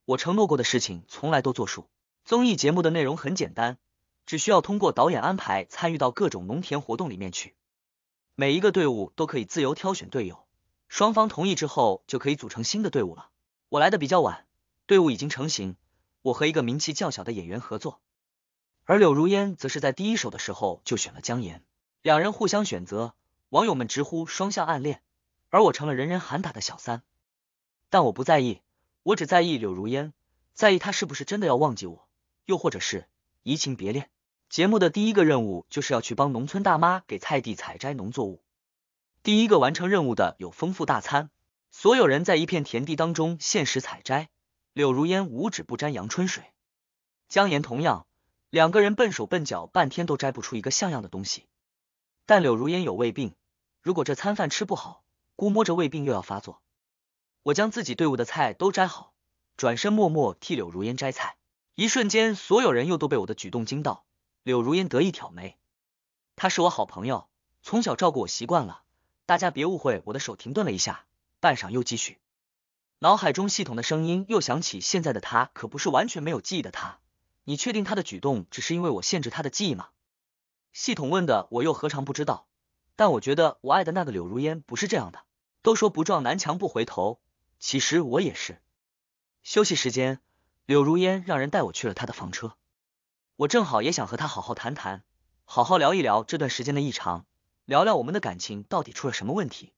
我承诺过的事情从来都作数。综艺节目的内容很简单，只需要通过导演安排参与到各种农田活动里面去。每一个队伍都可以自由挑选队友，双方同意之后就可以组成新的队伍了。我来的比较晚。队伍已经成型，我和一个名气较小的演员合作，而柳如烟则是在第一首的时候就选了姜妍，两人互相选择，网友们直呼双向暗恋，而我成了人人喊打的小三，但我不在意，我只在意柳如烟，在意她是不是真的要忘记我，又或者是移情别恋。节目的第一个任务就是要去帮农村大妈给菜地采摘农作物，第一个完成任务的有丰富大餐，所有人在一片田地当中限时采摘。柳如烟五指不沾阳春水，姜岩同样，两个人笨手笨脚，半天都摘不出一个像样的东西。但柳如烟有胃病，如果这餐饭吃不好，估摸着胃病又要发作。我将自己队伍的菜都摘好，转身默默替柳如烟摘菜。一瞬间，所有人又都被我的举动惊到。柳如烟得意挑眉，他是我好朋友，从小照顾我习惯了，大家别误会。我的手停顿了一下，半晌又继续。脑海中系统的声音又响起，现在的他可不是完全没有记忆的他。你确定他的举动只是因为我限制他的记忆吗？系统问的，我又何尝不知道？但我觉得我爱的那个柳如烟不是这样的。都说不撞南墙不回头，其实我也是。休息时间，柳如烟让人带我去了他的房车，我正好也想和他好好谈谈，好好聊一聊这段时间的异常，聊聊我们的感情到底出了什么问题。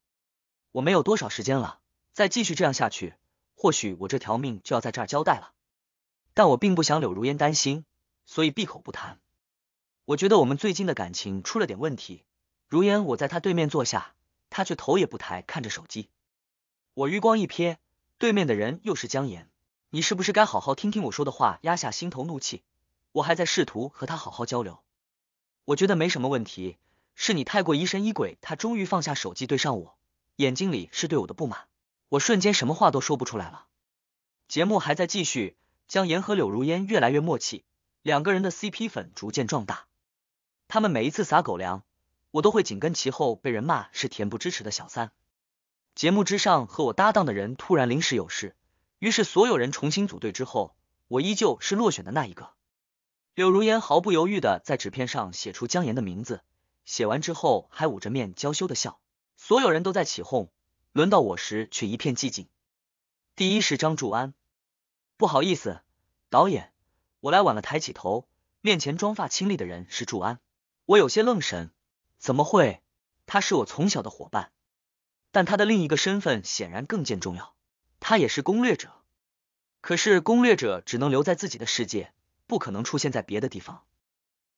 我没有多少时间了。再继续这样下去，或许我这条命就要在这儿交代了。但我并不想柳如烟担心，所以闭口不谈。我觉得我们最近的感情出了点问题。如烟，我在他对面坐下，他却头也不抬看着手机。我余光一瞥，对面的人又是江岩。你是不是该好好听听我说的话，压下心头怒气？我还在试图和他好好交流。我觉得没什么问题，是你太过疑神疑鬼。他终于放下手机，对上我，眼睛里是对我的不满。我瞬间什么话都说不出来了。节目还在继续，江岩和柳如烟越来越默契，两个人的 CP 粉逐渐壮大。他们每一次撒狗粮，我都会紧跟其后，被人骂是恬不知耻的小三。节目之上和我搭档的人突然临时有事，于是所有人重新组队之后，我依旧是落选的那一个。柳如烟毫不犹豫的在纸片上写出江岩的名字，写完之后还捂着面娇羞的笑。所有人都在起哄。轮到我时，却一片寂静。第一是张祝安，不好意思，导演，我来晚了。抬起头，面前妆发清丽的人是祝安。我有些愣神，怎么会？他是我从小的伙伴，但他的另一个身份显然更见重要。他也是攻略者，可是攻略者只能留在自己的世界，不可能出现在别的地方。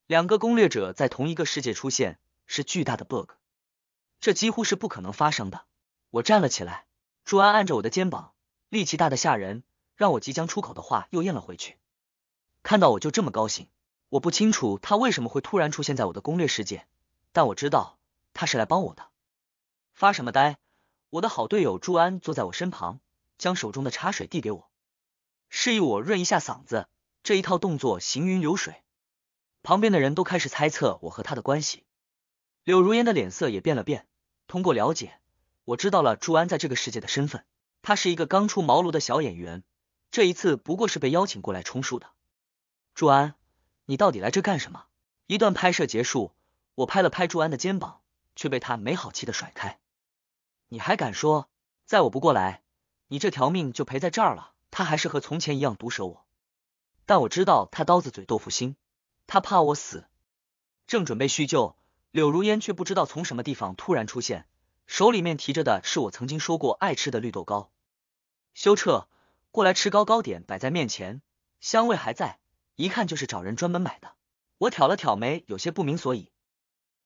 两个攻略者在同一个世界出现，是巨大的 bug，这几乎是不可能发生的。我站了起来，朱安按着我的肩膀，力气大的吓人，让我即将出口的话又咽了回去。看到我就这么高兴，我不清楚他为什么会突然出现在我的攻略世界，但我知道他是来帮我的。发什么呆？我的好队友朱安坐在我身旁，将手中的茶水递给我，示意我润一下嗓子。这一套动作行云流水，旁边的人都开始猜测我和他的关系。柳如烟的脸色也变了变，通过了解。我知道了，朱安在这个世界的身份，他是一个刚出茅庐的小演员。这一次不过是被邀请过来充数的。朱安，你到底来这干什么？一段拍摄结束，我拍了拍朱安的肩膀，却被他没好气的甩开。你还敢说，在我不过来，你这条命就陪在这儿了。他还是和从前一样毒舌我，但我知道他刀子嘴豆腐心，他怕我死。正准备叙旧，柳如烟却不知道从什么地方突然出现。手里面提着的是我曾经说过爱吃的绿豆糕，修彻，过来吃糕。糕点摆在面前，香味还在，一看就是找人专门买的。我挑了挑眉，有些不明所以。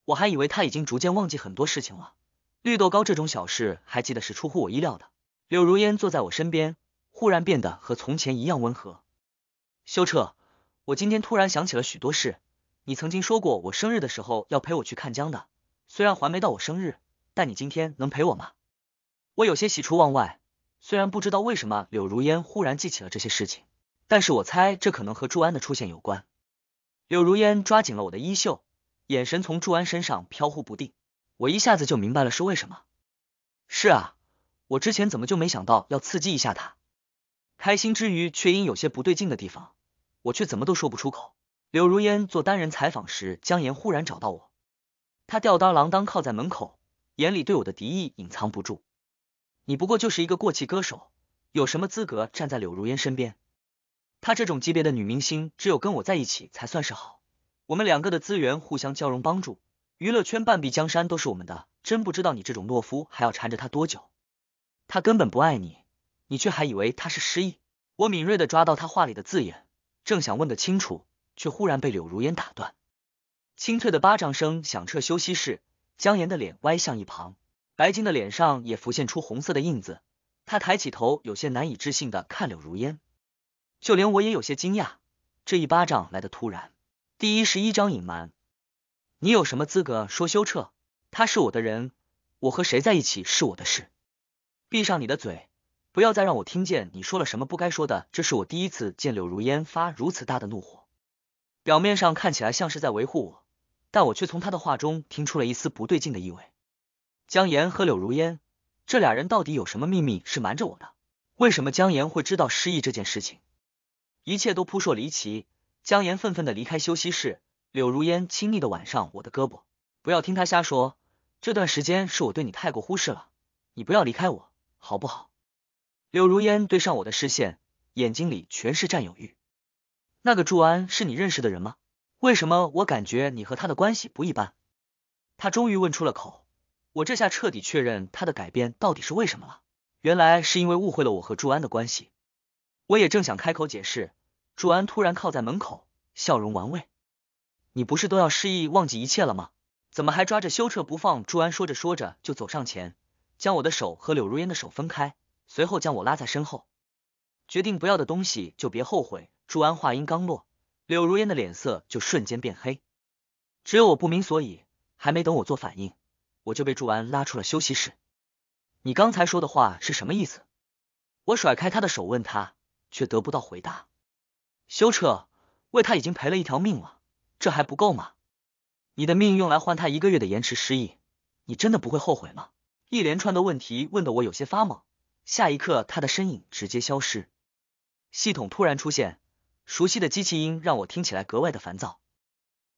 我还以为他已经逐渐忘记很多事情了，绿豆糕这种小事还记得是出乎我意料的。柳如烟坐在我身边，忽然变得和从前一样温和。修彻，我今天突然想起了许多事。你曾经说过，我生日的时候要陪我去看江的，虽然还没到我生日。那你今天能陪我吗？我有些喜出望外，虽然不知道为什么柳如烟忽然记起了这些事情，但是我猜这可能和祝安的出现有关。柳如烟抓紧了我的衣袖，眼神从祝安身上飘忽不定。我一下子就明白了是为什么。是啊，我之前怎么就没想到要刺激一下他？开心之余，却因有些不对劲的地方，我却怎么都说不出口。柳如烟做单人采访时，江岩忽然找到我，他吊儿郎当靠在门口。眼里对我的敌意隐藏不住，你不过就是一个过气歌手，有什么资格站在柳如烟身边？她这种级别的女明星，只有跟我在一起才算是好。我们两个的资源互相交融帮助，娱乐圈半壁江山都是我们的。真不知道你这种懦夫还要缠着她多久？她根本不爱你，你却还以为她是失忆。我敏锐地抓到他话里的字眼，正想问个清楚，却忽然被柳如烟打断，清脆的巴掌声响彻休息室。江岩的脸歪向一旁，白金的脸上也浮现出红色的印子。他抬起头，有些难以置信的看柳如烟。就连我也有些惊讶，这一巴掌来的突然。第一十一章隐瞒，你有什么资格说修撤？他是我的人，我和谁在一起是我的事。闭上你的嘴，不要再让我听见你说了什么不该说的。这是我第一次见柳如烟发如此大的怒火，表面上看起来像是在维护我。但我却从他的话中听出了一丝不对劲的意味。江岩和柳如烟这俩人到底有什么秘密是瞒着我的？为什么江岩会知道失忆这件事情？一切都扑朔离奇。江岩愤愤的离开休息室，柳如烟亲昵的挽上我的胳膊，不要听他瞎说。这段时间是我对你太过忽视了，你不要离开我，好不好？柳如烟对上我的视线，眼睛里全是占有欲。那个祝安是你认识的人吗？为什么我感觉你和他的关系不一般？他终于问出了口，我这下彻底确认他的改变到底是为什么了。原来是因为误会了我和朱安的关系。我也正想开口解释，朱安突然靠在门口，笑容玩味：“你不是都要失忆忘记一切了吗？怎么还抓着修彻不放？”朱安说着说着就走上前，将我的手和柳如烟的手分开，随后将我拉在身后，决定不要的东西就别后悔。朱安话音刚落。柳如烟的脸色就瞬间变黑，只有我不明所以。还没等我做反应，我就被祝安拉出了休息室。你刚才说的话是什么意思？我甩开他的手，问他，却得不到回答。修彻为他已经赔了一条命了，这还不够吗？你的命用来换他一个月的延迟失忆，你真的不会后悔吗？一连串的问题问得我有些发懵。下一刻，他的身影直接消失。系统突然出现。熟悉的机器音让我听起来格外的烦躁。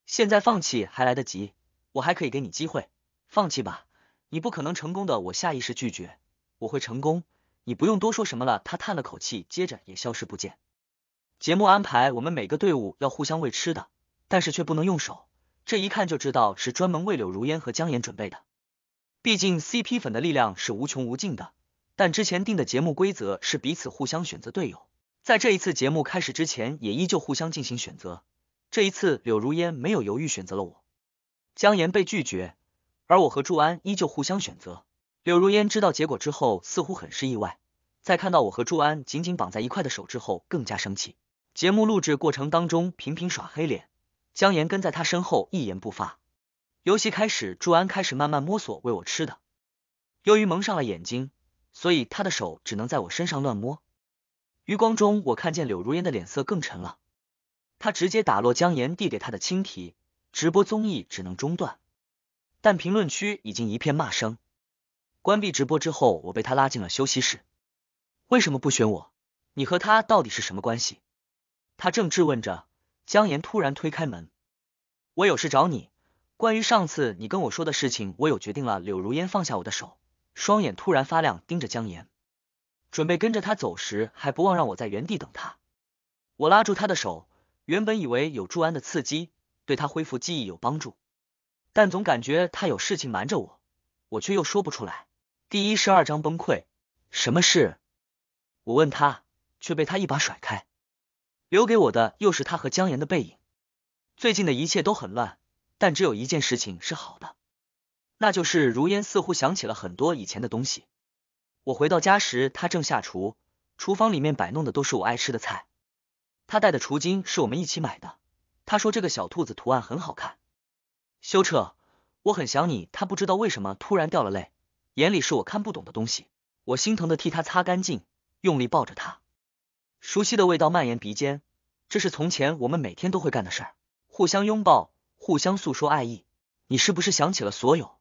现在放弃还来得及，我还可以给你机会。放弃吧，你不可能成功的。我下意识拒绝，我会成功，你不用多说什么了。他叹了口气，接着也消失不见。节目安排我们每个队伍要互相喂吃的，但是却不能用手。这一看就知道是专门为柳如烟和江妍准备的，毕竟 CP 粉的力量是无穷无尽的。但之前定的节目规则是彼此互相选择队友。在这一次节目开始之前，也依旧互相进行选择。这一次，柳如烟没有犹豫，选择了我。江岩被拒绝，而我和祝安依旧互相选择。柳如烟知道结果之后，似乎很是意外，在看到我和祝安紧紧绑在一块的手之后，更加生气。节目录制过程当中，频频耍黑脸。江岩跟在他身后一言不发。游戏开始，祝安开始慢慢摸索喂我吃的。由于蒙上了眼睛，所以他的手只能在我身上乱摸。余光中，我看见柳如烟的脸色更沉了，他直接打落江岩递给他的青提，直播综艺只能中断，但评论区已经一片骂声。关闭直播之后，我被他拉进了休息室。为什么不选我？你和他到底是什么关系？他正质问着，江岩突然推开门，我有事找你，关于上次你跟我说的事情，我有决定了。柳如烟放下我的手，双眼突然发亮，盯着江岩。准备跟着他走时，还不忘让我在原地等他。我拉住他的手，原本以为有助安的刺激对他恢复记忆有帮助，但总感觉他有事情瞒着我，我却又说不出来。第一十二章崩溃，什么事？我问他，却被他一把甩开，留给我的又是他和江岩的背影。最近的一切都很乱，但只有一件事情是好的，那就是如烟似乎想起了很多以前的东西。我回到家时，他正下厨，厨房里面摆弄的都是我爱吃的菜。他带的厨巾是我们一起买的，他说这个小兔子图案很好看。修彻，我很想你。他不知道为什么突然掉了泪，眼里是我看不懂的东西。我心疼的替他擦干净，用力抱着他，熟悉的味道蔓延鼻尖，这是从前我们每天都会干的事儿，互相拥抱，互相诉说爱意。你是不是想起了所有？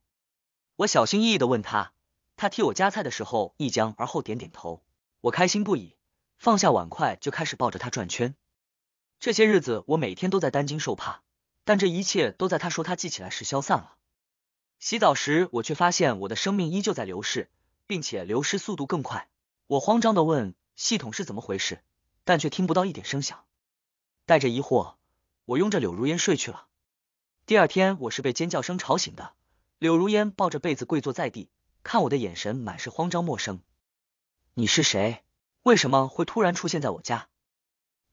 我小心翼翼的问他。他替我夹菜的时候一僵，而后点点头，我开心不已，放下碗筷就开始抱着他转圈。这些日子我每天都在担惊受怕，但这一切都在他说他记起来时消散了。洗澡时我却发现我的生命依旧在流逝，并且流失速度更快。我慌张的问系统是怎么回事，但却听不到一点声响。带着疑惑，我拥着柳如烟睡去了。第二天我是被尖叫声吵醒的，柳如烟抱着被子跪坐在地。看我的眼神满是慌张陌生，你是谁？为什么会突然出现在我家？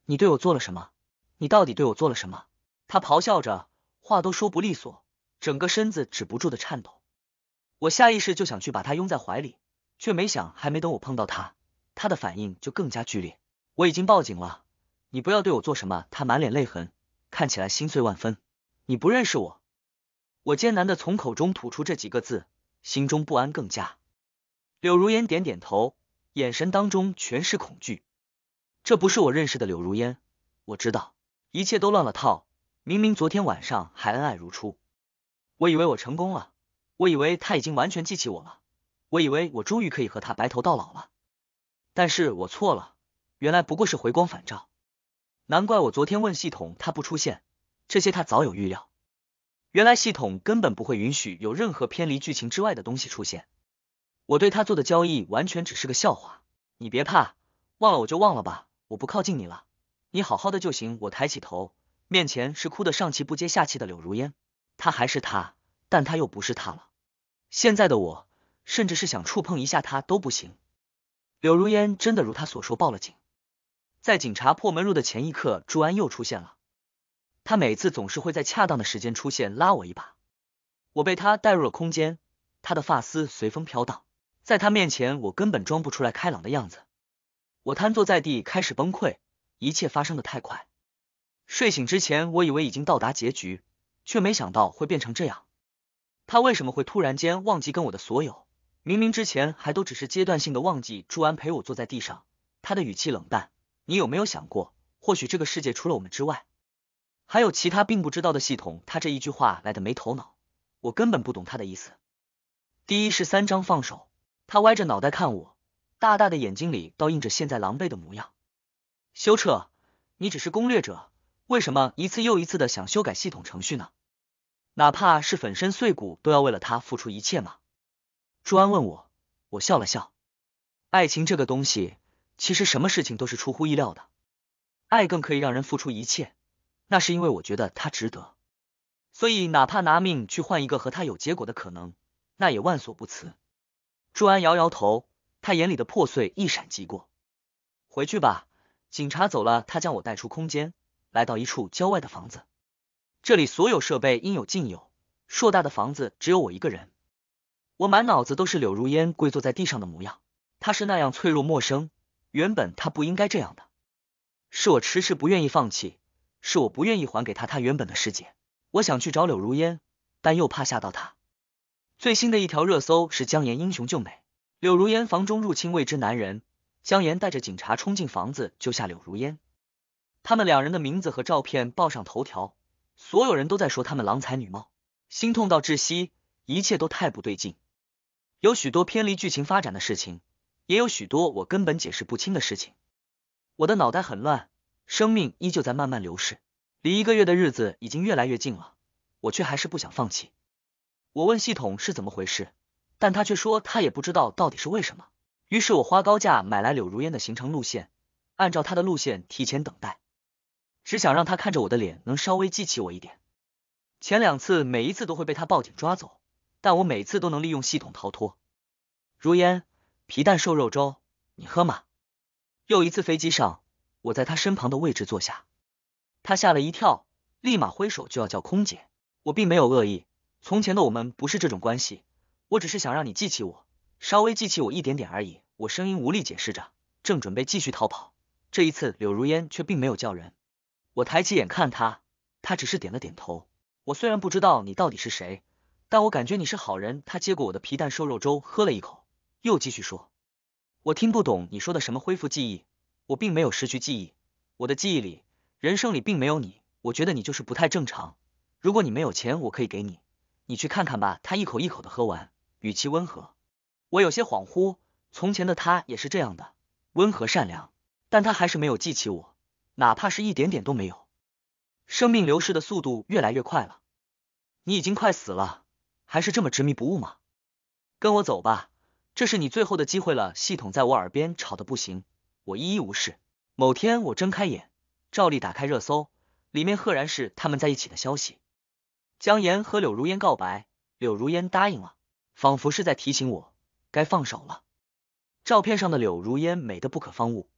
你对我做了什么？你到底对我做了什么？他咆哮着，话都说不利索，整个身子止不住的颤抖。我下意识就想去把他拥在怀里，却没想还没等我碰到他，他的反应就更加剧烈。我已经报警了，你不要对我做什么。他满脸泪痕，看起来心碎万分。你不认识我？我艰难的从口中吐出这几个字。心中不安更加，柳如烟点点头，眼神当中全是恐惧。这不是我认识的柳如烟，我知道一切都乱了套。明明昨天晚上还恩爱如初，我以为我成功了，我以为他已经完全记起我了，我以为我终于可以和他白头到老了。但是我错了，原来不过是回光返照。难怪我昨天问系统，他不出现，这些他早有预料。原来系统根本不会允许有任何偏离剧情之外的东西出现。我对他做的交易完全只是个笑话，你别怕，忘了我就忘了吧，我不靠近你了，你好好的就行。我抬起头，面前是哭得上气不接下气的柳如烟，她还是她，但她又不是她了。现在的我，甚至是想触碰一下她都不行。柳如烟真的如他所说报了警，在警察破门入的前一刻，朱安又出现了。他每次总是会在恰当的时间出现，拉我一把。我被他带入了空间，他的发丝随风飘荡。在他面前，我根本装不出来开朗的样子。我瘫坐在地，开始崩溃。一切发生的太快。睡醒之前，我以为已经到达结局，却没想到会变成这样。他为什么会突然间忘记跟我的所有？明明之前还都只是阶段性的忘记，朱安陪我坐在地上。他的语气冷淡。你有没有想过，或许这个世界除了我们之外？还有其他并不知道的系统，他这一句话来的没头脑，我根本不懂他的意思。第一是三张放手。他歪着脑袋看我，大大的眼睛里倒映着现在狼狈的模样。修彻，你只是攻略者，为什么一次又一次的想修改系统程序呢？哪怕是粉身碎骨，都要为了他付出一切吗？朱安问我，我笑了笑。爱情这个东西，其实什么事情都是出乎意料的，爱更可以让人付出一切。那是因为我觉得他值得，所以哪怕拿命去换一个和他有结果的可能，那也万所不辞。朱安摇摇头，他眼里的破碎一闪即过。回去吧，警察走了，他将我带出空间，来到一处郊外的房子。这里所有设备应有尽有，硕大的房子只有我一个人。我满脑子都是柳如烟跪坐在地上的模样，她是那样脆弱陌生，原本她不应该这样的，是我迟迟不愿意放弃。是我不愿意还给他他原本的世界，我想去找柳如烟，但又怕吓到他。最新的一条热搜是姜岩英雄救美，柳如烟房中入侵未知男人，姜岩带着警察冲进房子救下柳如烟，他们两人的名字和照片报上头条，所有人都在说他们郎才女貌，心痛到窒息，一切都太不对劲，有许多偏离剧情发展的事情，也有许多我根本解释不清的事情，我的脑袋很乱。生命依旧在慢慢流逝，离一个月的日子已经越来越近了，我却还是不想放弃。我问系统是怎么回事，但他却说他也不知道到底是为什么。于是我花高价买来柳如烟的行程路线，按照他的路线提前等待，只想让他看着我的脸能稍微记起我一点。前两次每一次都会被他报警抓走，但我每次都能利用系统逃脱。如烟，皮蛋瘦肉粥，你喝吗？又一次飞机上。我在他身旁的位置坐下，他吓了一跳，立马挥手就要叫空姐。我并没有恶意，从前的我们不是这种关系，我只是想让你记起我，稍微记起我一点点而已。我声音无力解释着，正准备继续逃跑，这一次柳如烟却并没有叫人。我抬起眼看他，他只是点了点头。我虽然不知道你到底是谁，但我感觉你是好人。他接过我的皮蛋瘦肉粥喝了一口，又继续说：“我听不懂你说的什么恢复记忆。”我并没有失去记忆，我的记忆里，人生里并没有你。我觉得你就是不太正常。如果你没有钱，我可以给你，你去看看吧。他一口一口的喝完，语气温和。我有些恍惚，从前的他也是这样的，温和善良。但他还是没有记起我，哪怕是一点点都没有。生命流逝的速度越来越快了，你已经快死了，还是这么执迷不悟吗？跟我走吧，这是你最后的机会了。系统在我耳边吵得不行。我一一无视。某天我睁开眼，照例打开热搜，里面赫然是他们在一起的消息。江岩和柳如烟告白，柳如烟答应了，仿佛是在提醒我该放手了。照片上的柳如烟美得不可方物，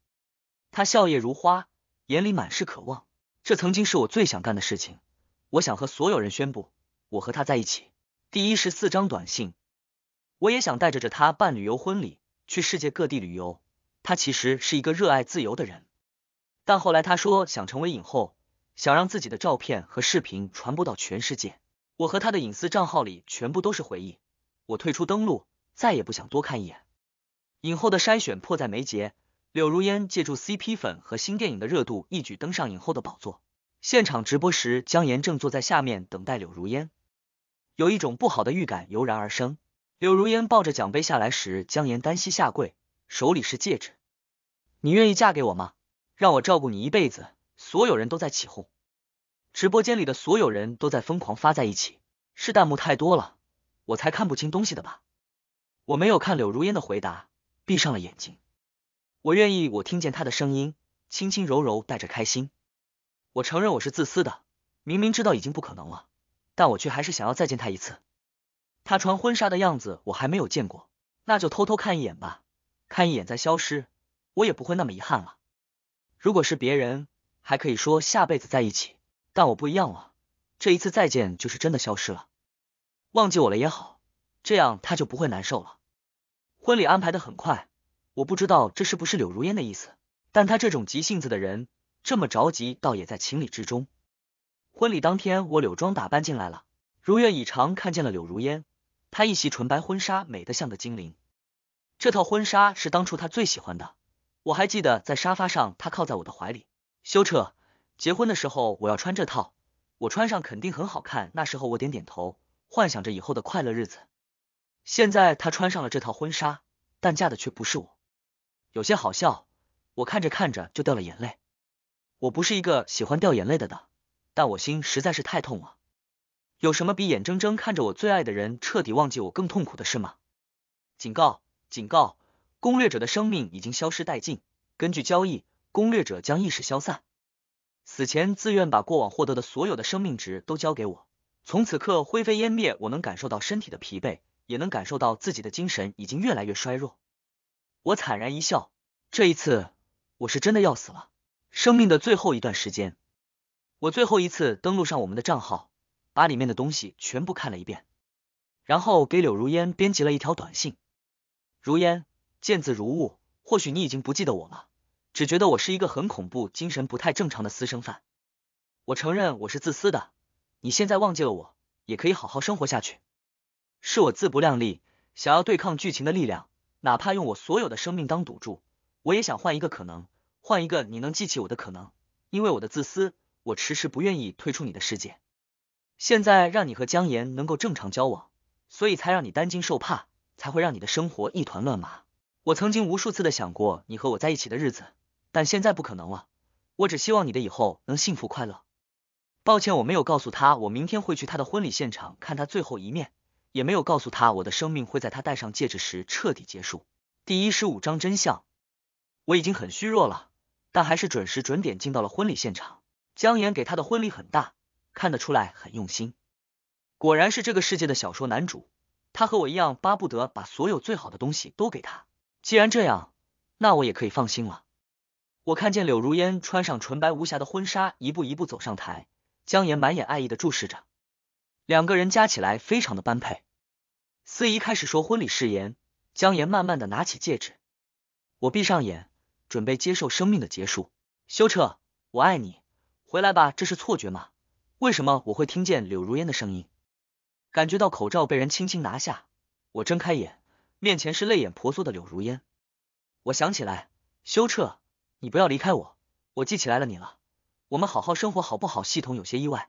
她笑靥如花，眼里满是渴望。这曾经是我最想干的事情。我想和所有人宣布，我和他在一起。第一十四张短信，我也想带着着他办旅游婚礼，去世界各地旅游。他其实是一个热爱自由的人，但后来他说想成为影后，想让自己的照片和视频传播到全世界。我和他的隐私账号里全部都是回忆，我退出登录，再也不想多看一眼。影后的筛选迫在眉睫，柳如烟借助 CP 粉和新电影的热度一举登上影后的宝座。现场直播时，姜妍正坐在下面等待柳如烟，有一种不好的预感油然而生。柳如烟抱着奖杯下来时，姜妍单膝下跪。手里是戒指，你愿意嫁给我吗？让我照顾你一辈子。所有人都在起哄，直播间里的所有人都在疯狂发在一起，是弹幕太多了，我才看不清东西的吧？我没有看柳如烟的回答，闭上了眼睛。我愿意。我听见她的声音，轻轻柔柔，带着开心。我承认我是自私的，明明知道已经不可能了，但我却还是想要再见她一次。她穿婚纱的样子我还没有见过，那就偷偷看一眼吧。看一眼再消失，我也不会那么遗憾了。如果是别人，还可以说下辈子在一起，但我不一样了。这一次再见就是真的消失了，忘记我了也好，这样他就不会难受了。婚礼安排的很快，我不知道这是不是柳如烟的意思，但他这种急性子的人这么着急，倒也在情理之中。婚礼当天，我柳庄打扮进来了，如愿以偿看见了柳如烟，她一袭纯白婚纱，美得像个精灵。这套婚纱是当初他最喜欢的，我还记得在沙发上他靠在我的怀里。修彻，结婚的时候我要穿这套，我穿上肯定很好看。那时候我点点头，幻想着以后的快乐日子。现在他穿上了这套婚纱，但嫁的却不是我，有些好笑。我看着看着就掉了眼泪，我不是一个喜欢掉眼泪的的，但我心实在是太痛了。有什么比眼睁睁看着我最爱的人彻底忘记我更痛苦的事吗？警告。警告！攻略者的生命已经消失殆尽。根据交易，攻略者将意识消散。死前自愿把过往获得的所有的生命值都交给我。从此刻灰飞烟灭。我能感受到身体的疲惫，也能感受到自己的精神已经越来越衰弱。我惨然一笑，这一次我是真的要死了。生命的最后一段时间，我最后一次登录上我们的账号，把里面的东西全部看了一遍，然后给柳如烟编辑了一条短信。如烟，见字如晤。或许你已经不记得我了，只觉得我是一个很恐怖、精神不太正常的私生饭。我承认我是自私的，你现在忘记了我，也可以好好生活下去。是我自不量力，想要对抗剧情的力量，哪怕用我所有的生命当赌注，我也想换一个可能，换一个你能记起我的可能。因为我的自私，我迟迟不愿意退出你的世界。现在让你和江岩能够正常交往，所以才让你担惊受怕。才会让你的生活一团乱麻。我曾经无数次的想过你和我在一起的日子，但现在不可能了。我只希望你的以后能幸福快乐。抱歉，我没有告诉他我明天会去他的婚礼现场看他最后一面，也没有告诉他我的生命会在他戴上戒指时彻底结束。第一十五章真相。我已经很虚弱了，但还是准时准点进到了婚礼现场。江岩给他的婚礼很大，看得出来很用心。果然是这个世界的小说男主。他和我一样，巴不得把所有最好的东西都给他。既然这样，那我也可以放心了。我看见柳如烟穿上纯白无瑕的婚纱，一步一步走上台，江岩满眼爱意的注视着，两个人加起来非常的般配。司仪开始说婚礼誓言，江岩慢慢的拿起戒指，我闭上眼，准备接受生命的结束。修彻，我爱你，回来吧，这是错觉吗？为什么我会听见柳如烟的声音？感觉到口罩被人轻轻拿下，我睁开眼，面前是泪眼婆娑的柳如烟。我想起来，修彻，你不要离开我，我记起来了你了，我们好好生活好不好？系统有些意外，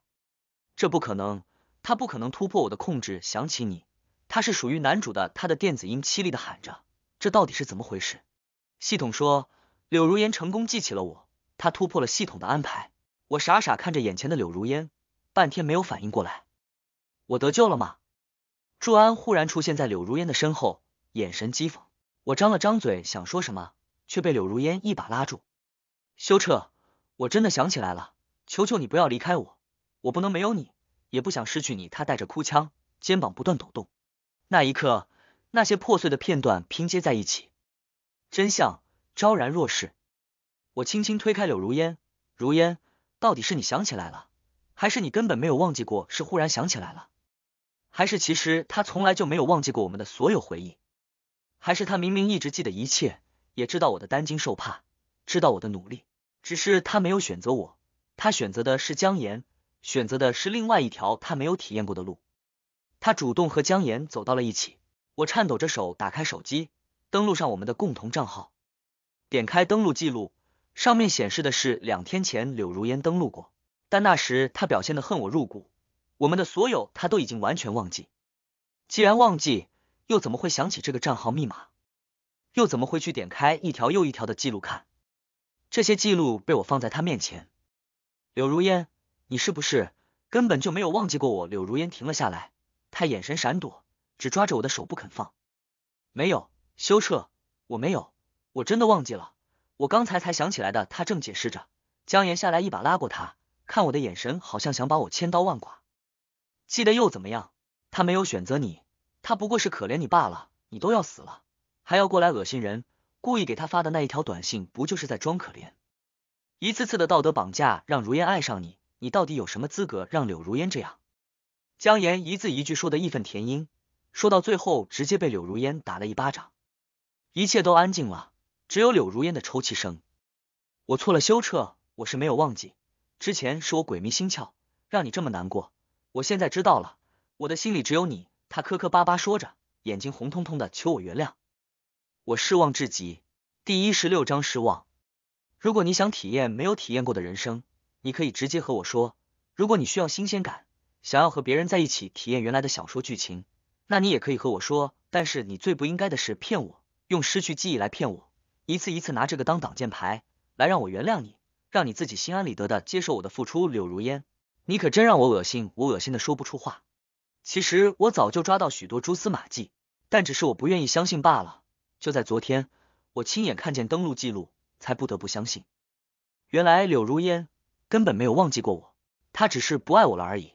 这不可能，他不可能突破我的控制。想起你，他是属于男主的，他的电子音凄厉的喊着，这到底是怎么回事？系统说，柳如烟成功记起了我，他突破了系统的安排。我傻傻看着眼前的柳如烟，半天没有反应过来。我得救了吗？祝安忽然出现在柳如烟的身后，眼神讥讽。我张了张嘴，想说什么，却被柳如烟一把拉住。修彻，我真的想起来了，求求你不要离开我，我不能没有你，也不想失去你。他带着哭腔，肩膀不断抖动。那一刻，那些破碎的片段拼接在一起，真相昭然若世。我轻轻推开柳如烟，如烟，到底是你想起来了，还是你根本没有忘记过？是忽然想起来了。还是其实他从来就没有忘记过我们的所有回忆，还是他明明一直记得一切，也知道我的担惊受怕，知道我的努力，只是他没有选择我，他选择的是江岩，选择的是另外一条他没有体验过的路。他主动和江岩走到了一起。我颤抖着手打开手机，登录上我们的共同账号，点开登录记录，上面显示的是两天前柳如烟登录过，但那时他表现的恨我入骨。我们的所有，他都已经完全忘记。既然忘记，又怎么会想起这个账号密码？又怎么会去点开一条又一条的记录看？这些记录被我放在他面前。柳如烟，你是不是根本就没有忘记过我？柳如烟停了下来，他眼神闪躲，只抓着我的手不肯放。没有，修彻，我没有，我真的忘记了，我刚才才想起来的。他正解释着，江岩下来一把拉过他，看我的眼神好像想把我千刀万剐。记得又怎么样？他没有选择你，他不过是可怜你罢了。你都要死了，还要过来恶心人，故意给他发的那一条短信，不就是在装可怜？一次次的道德绑架让如烟爱上你，你到底有什么资格让柳如烟这样？江言一字一句说的义愤填膺，说到最后直接被柳如烟打了一巴掌。一切都安静了，只有柳如烟的抽泣声。我错了，修彻，我是没有忘记，之前是我鬼迷心窍，让你这么难过。我现在知道了，我的心里只有你。他磕磕巴巴说着，眼睛红彤彤的求我原谅。我失望至极。第一十六章失望。如果你想体验没有体验过的人生，你可以直接和我说。如果你需要新鲜感，想要和别人在一起体验原来的小说剧情，那你也可以和我说。但是你最不应该的是骗我，用失去记忆来骗我，一次一次拿这个当挡箭牌，来让我原谅你，让你自己心安理得的接受我的付出。柳如烟。你可真让我恶心，我恶心的说不出话。其实我早就抓到许多蛛丝马迹，但只是我不愿意相信罢了。就在昨天，我亲眼看见登录记录，才不得不相信。原来柳如烟根本没有忘记过我，她只是不爱我了而已。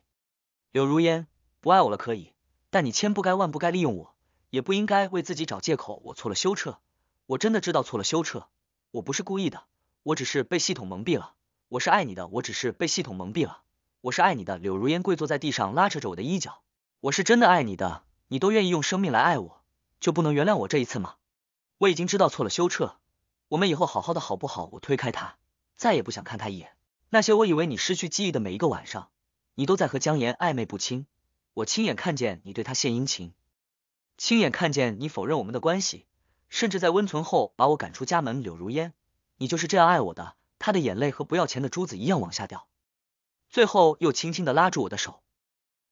柳如烟不爱我了可以，但你千不该万不该利用我，也不应该为自己找借口。我错了，修撤！我真的知道错了，修撤！我不是故意的，我只是被系统蒙蔽了。我是爱你的，我只是被系统蒙蔽了。我是爱你的，柳如烟跪坐在地上，拉扯着我的衣角。我是真的爱你的，你都愿意用生命来爱我，就不能原谅我这一次吗？我已经知道错了，羞撤。我们以后好好的，好不好？我推开他，再也不想看他一眼。那些我以为你失去记忆的每一个晚上，你都在和江岩暧昧不清，我亲眼看见你对他献殷勤，亲眼看见你否认我们的关系，甚至在温存后把我赶出家门。柳如烟，你就是这样爱我的。他的眼泪和不要钱的珠子一样往下掉。最后又轻轻的拉住我的手，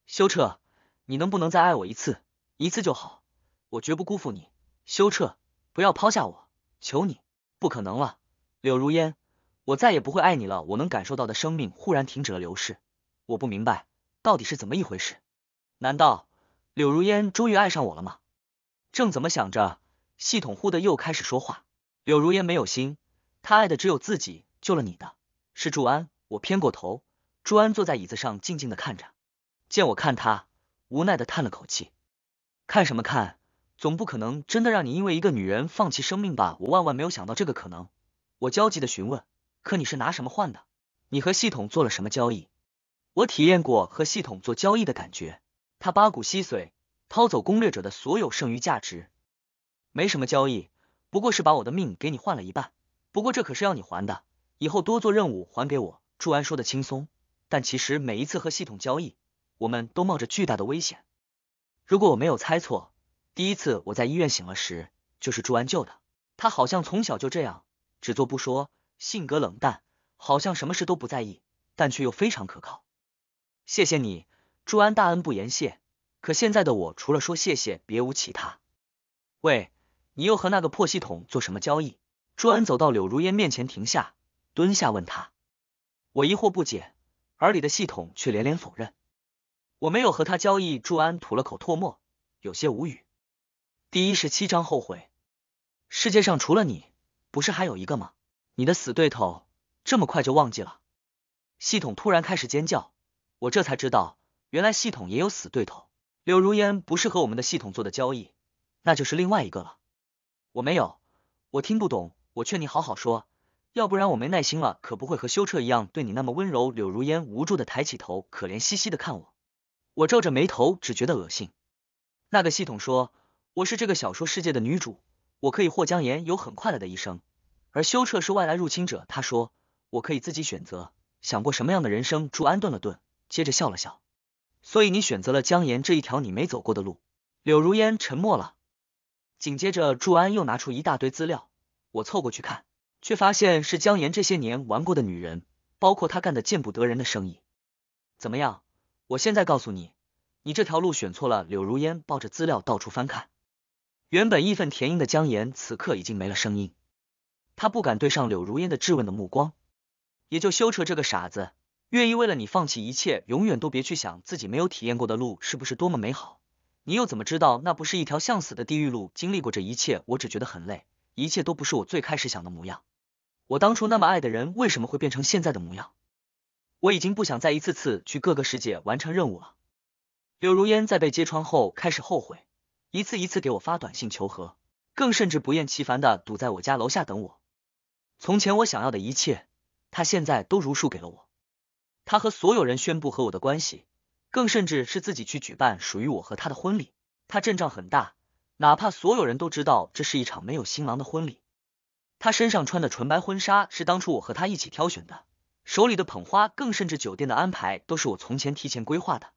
修彻，你能不能再爱我一次？一次就好，我绝不辜负你。修彻，不要抛下我，求你！不可能了，柳如烟，我再也不会爱你了。我能感受到的生命忽然停止了流逝，我不明白到底是怎么一回事。难道柳如烟终于爱上我了吗？正怎么想着，系统忽的又开始说话。柳如烟没有心，她爱的只有自己。救了你的，是祝安。我偏过头。朱安坐在椅子上，静静的看着，见我看他，无奈的叹了口气。看什么看？总不可能真的让你因为一个女人放弃生命吧？我万万没有想到这个可能。我焦急的询问：可你是拿什么换的？你和系统做了什么交易？我体验过和系统做交易的感觉。他八股吸髓，掏走攻略者的所有剩余价值。没什么交易，不过是把我的命给你换了一半。不过这可是要你还的，以后多做任务还给我。朱安说的轻松。但其实每一次和系统交易，我们都冒着巨大的危险。如果我没有猜错，第一次我在医院醒了时，就是朱安救的。他好像从小就这样，只做不说，性格冷淡，好像什么事都不在意，但却又非常可靠。谢谢你，朱安，大恩不言谢。可现在的我，除了说谢谢，别无其他。喂，你又和那个破系统做什么交易？朱安走到柳如烟面前停下，蹲下问他。我疑惑不解。而里的系统却连连否认，我没有和他交易。祝安吐了口唾沫，有些无语。第一十七章后悔，世界上除了你，不是还有一个吗？你的死对头这么快就忘记了？系统突然开始尖叫，我这才知道，原来系统也有死对头。柳如烟不是和我们的系统做的交易，那就是另外一个了。我没有，我听不懂，我劝你好好说。要不然我没耐心了，可不会和修彻一样对你那么温柔。柳如烟无助的抬起头，可怜兮兮的看我。我皱着眉头，只觉得恶心。那个系统说我是这个小说世界的女主，我可以或江岩有很快乐的一生，而修彻是外来入侵者。他说我可以自己选择想过什么样的人生。祝安顿了顿，接着笑了笑。所以你选择了江岩这一条你没走过的路。柳如烟沉默了。紧接着祝安又拿出一大堆资料，我凑过去看。却发现是江岩这些年玩过的女人，包括他干的见不得人的生意。怎么样？我现在告诉你，你这条路选错了。柳如烟抱着资料到处翻看，原本义愤填膺的江岩此刻已经没了声音，他不敢对上柳如烟的质问的目光。也就修扯这个傻子愿意为了你放弃一切，永远都别去想自己没有体验过的路是不是多么美好，你又怎么知道那不是一条向死的地狱路？经历过这一切，我只觉得很累，一切都不是我最开始想的模样。我当初那么爱的人，为什么会变成现在的模样？我已经不想再一次次去各个世界完成任务了。柳如烟在被揭穿后开始后悔，一次一次给我发短信求和，更甚至不厌其烦的堵在我家楼下等我。从前我想要的一切，他现在都如数给了我。他和所有人宣布和我的关系，更甚至是自己去举办属于我和他的婚礼。他阵仗很大，哪怕所有人都知道这是一场没有新郎的婚礼。他身上穿的纯白婚纱是当初我和他一起挑选的，手里的捧花更甚至酒店的安排都是我从前提前规划的。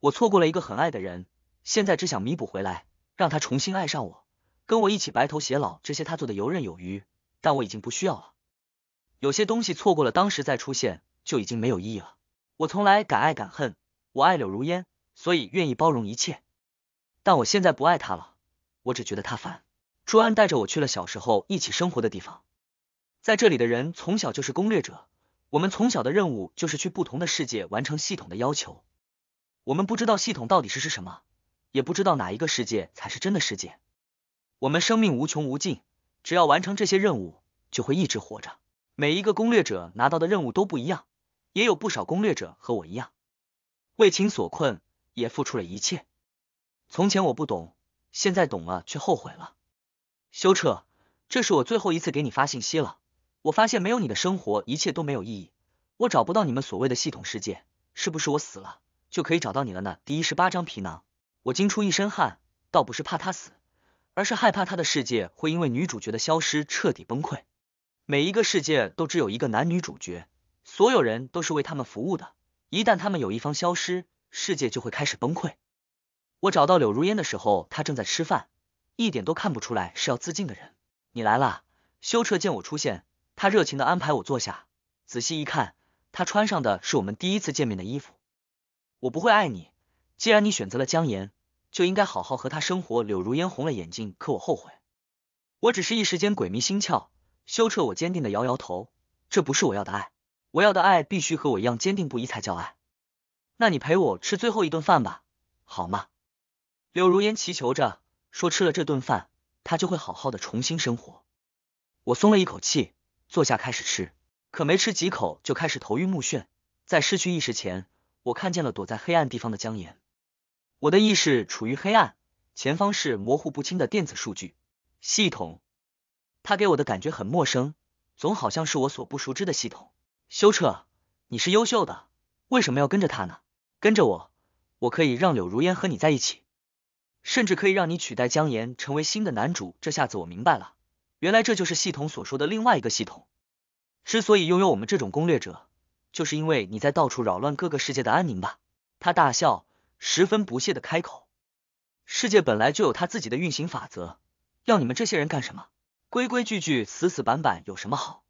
我错过了一个很爱的人，现在只想弥补回来，让他重新爱上我，跟我一起白头偕老。这些他做的游刃有余，但我已经不需要了。有些东西错过了，当时再出现就已经没有意义了。我从来敢爱敢恨，我爱柳如烟，所以愿意包容一切，但我现在不爱他了，我只觉得他烦。朱安带着我去了小时候一起生活的地方，在这里的人从小就是攻略者。我们从小的任务就是去不同的世界完成系统的要求。我们不知道系统到底是是什么，也不知道哪一个世界才是真的世界。我们生命无穷无尽，只要完成这些任务就会一直活着。每一个攻略者拿到的任务都不一样，也有不少攻略者和我一样为情所困，也付出了一切。从前我不懂，现在懂了却后悔了。修彻，这是我最后一次给你发信息了。我发现没有你的生活，一切都没有意义。我找不到你们所谓的系统世界，是不是我死了就可以找到你了呢？第一十八章皮囊，我惊出一身汗，倒不是怕他死，而是害怕他的世界会因为女主角的消失彻底崩溃。每一个世界都只有一个男女主角，所有人都是为他们服务的，一旦他们有一方消失，世界就会开始崩溃。我找到柳如烟的时候，她正在吃饭。一点都看不出来是要自尽的人。你来了，修彻见我出现，他热情的安排我坐下。仔细一看，他穿上的是我们第一次见面的衣服。我不会爱你，既然你选择了江岩，就应该好好和他生活。柳如烟红了眼睛，可我后悔，我只是一时间鬼迷心窍。修彻，我坚定的摇摇头，这不是我要的爱，我要的爱必须和我一样坚定不移才叫爱。那你陪我吃最后一顿饭吧，好吗？柳如烟祈求着。说吃了这顿饭，他就会好好的重新生活。我松了一口气，坐下开始吃，可没吃几口就开始头晕目眩，在失去意识前，我看见了躲在黑暗地方的江岩。我的意识处于黑暗，前方是模糊不清的电子数据系统。他给我的感觉很陌生，总好像是我所不熟知的系统。修彻，你是优秀的，为什么要跟着他呢？跟着我，我可以让柳如烟和你在一起。甚至可以让你取代江岩成为新的男主，这下子我明白了，原来这就是系统所说的另外一个系统。之所以拥有我们这种攻略者，就是因为你在到处扰乱各个世界的安宁吧？他大笑，十分不屑的开口：“世界本来就有他自己的运行法则，要你们这些人干什么？规规矩矩，死死板板有什么好？”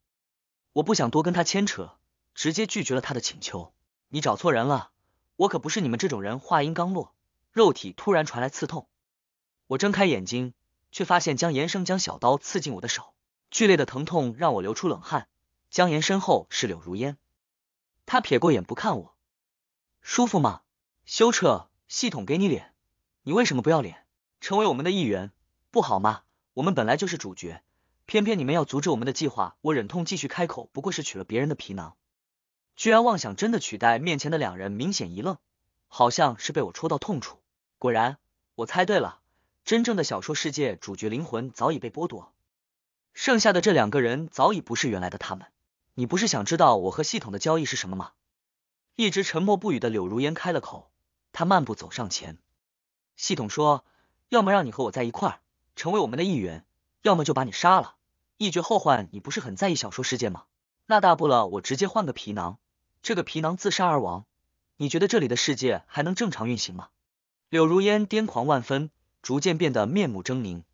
我不想多跟他牵扯，直接拒绝了他的请求。你找错人了，我可不是你们这种人。”话音刚落。肉体突然传来刺痛，我睁开眼睛，却发现江岩生将小刀刺进我的手，剧烈的疼痛让我流出冷汗。江岩身后是柳如烟，他撇过眼不看我，舒服吗？羞彻，系统给你脸，你为什么不要脸？成为我们的一员不好吗？我们本来就是主角，偏偏你们要阻止我们的计划。我忍痛继续开口，不过是取了别人的皮囊，居然妄想真的取代面前的两人，明显一愣，好像是被我戳到痛处。果然，我猜对了。真正的小说世界主角灵魂早已被剥夺，剩下的这两个人早已不是原来的他们。你不是想知道我和系统的交易是什么吗？一直沉默不语的柳如烟开了口，她慢步走上前。系统说，要么让你和我在一块，成为我们的一员，要么就把你杀了，一绝后患。你不是很在意小说世界吗？那大不了我直接换个皮囊，这个皮囊自杀而亡。你觉得这里的世界还能正常运行吗？柳如烟癫狂万分，逐渐变得面目狰狞。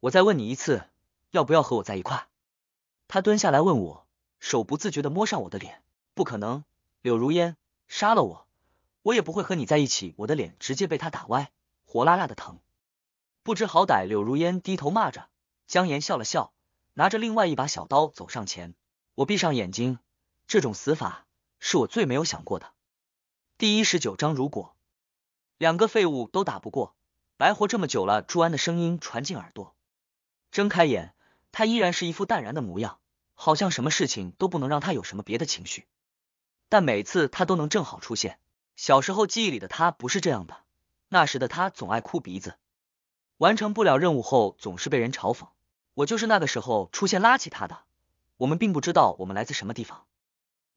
我再问你一次，要不要和我在一块？他蹲下来问我，手不自觉的摸上我的脸。不可能，柳如烟杀了我，我也不会和你在一起。我的脸直接被他打歪，火辣辣的疼。不知好歹，柳如烟低头骂着。江岩笑了笑，拿着另外一把小刀走上前。我闭上眼睛，这种死法是我最没有想过的。第一十九章，如果。两个废物都打不过，白活这么久了。朱安的声音传进耳朵，睁开眼，他依然是一副淡然的模样，好像什么事情都不能让他有什么别的情绪。但每次他都能正好出现。小时候记忆里的他不是这样的，那时的他总爱哭鼻子，完成不了任务后总是被人嘲讽。我就是那个时候出现拉起他的。我们并不知道我们来自什么地方，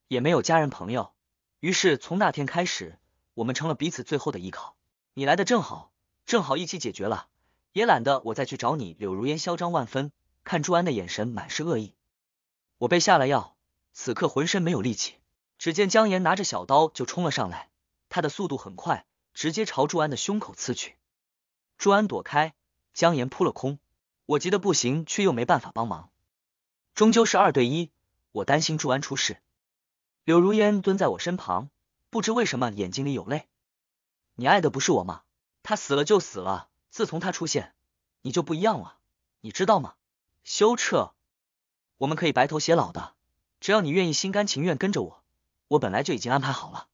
也没有家人朋友。于是从那天开始。我们成了彼此最后的依靠。你来的正好，正好一起解决了，也懒得我再去找你。柳如烟嚣张万分，看朱安的眼神满是恶意。我被下了药，此刻浑身没有力气。只见江岩拿着小刀就冲了上来，他的速度很快，直接朝朱安的胸口刺去。朱安躲开，江岩扑了空。我急得不行，却又没办法帮忙，终究是二对一。我担心朱安出事。柳如烟蹲在我身旁。不知为什么眼睛里有泪，你爱的不是我吗？他死了就死了，自从他出现，你就不一样了，你知道吗？修彻，我们可以白头偕老的，只要你愿意，心甘情愿跟着我，我本来就已经安排好了，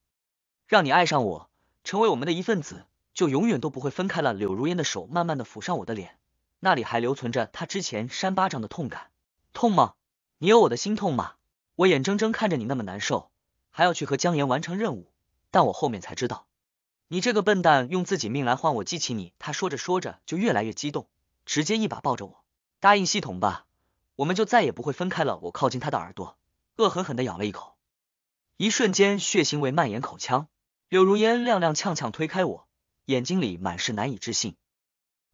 让你爱上我，成为我们的一份子，就永远都不会分开了。柳如烟的手慢慢的抚上我的脸，那里还留存着他之前扇巴掌的痛感，痛吗？你有我的心痛吗？我眼睁睁看着你那么难受。还要去和江岩完成任务，但我后面才知道，你这个笨蛋用自己命来换我记起你。他说着说着就越来越激动，直接一把抱着我，答应系统吧，我们就再也不会分开了。我靠近他的耳朵，恶狠狠地咬了一口，一瞬间血腥味蔓延口腔。柳如烟踉踉跄跄推开我，眼睛里满是难以置信。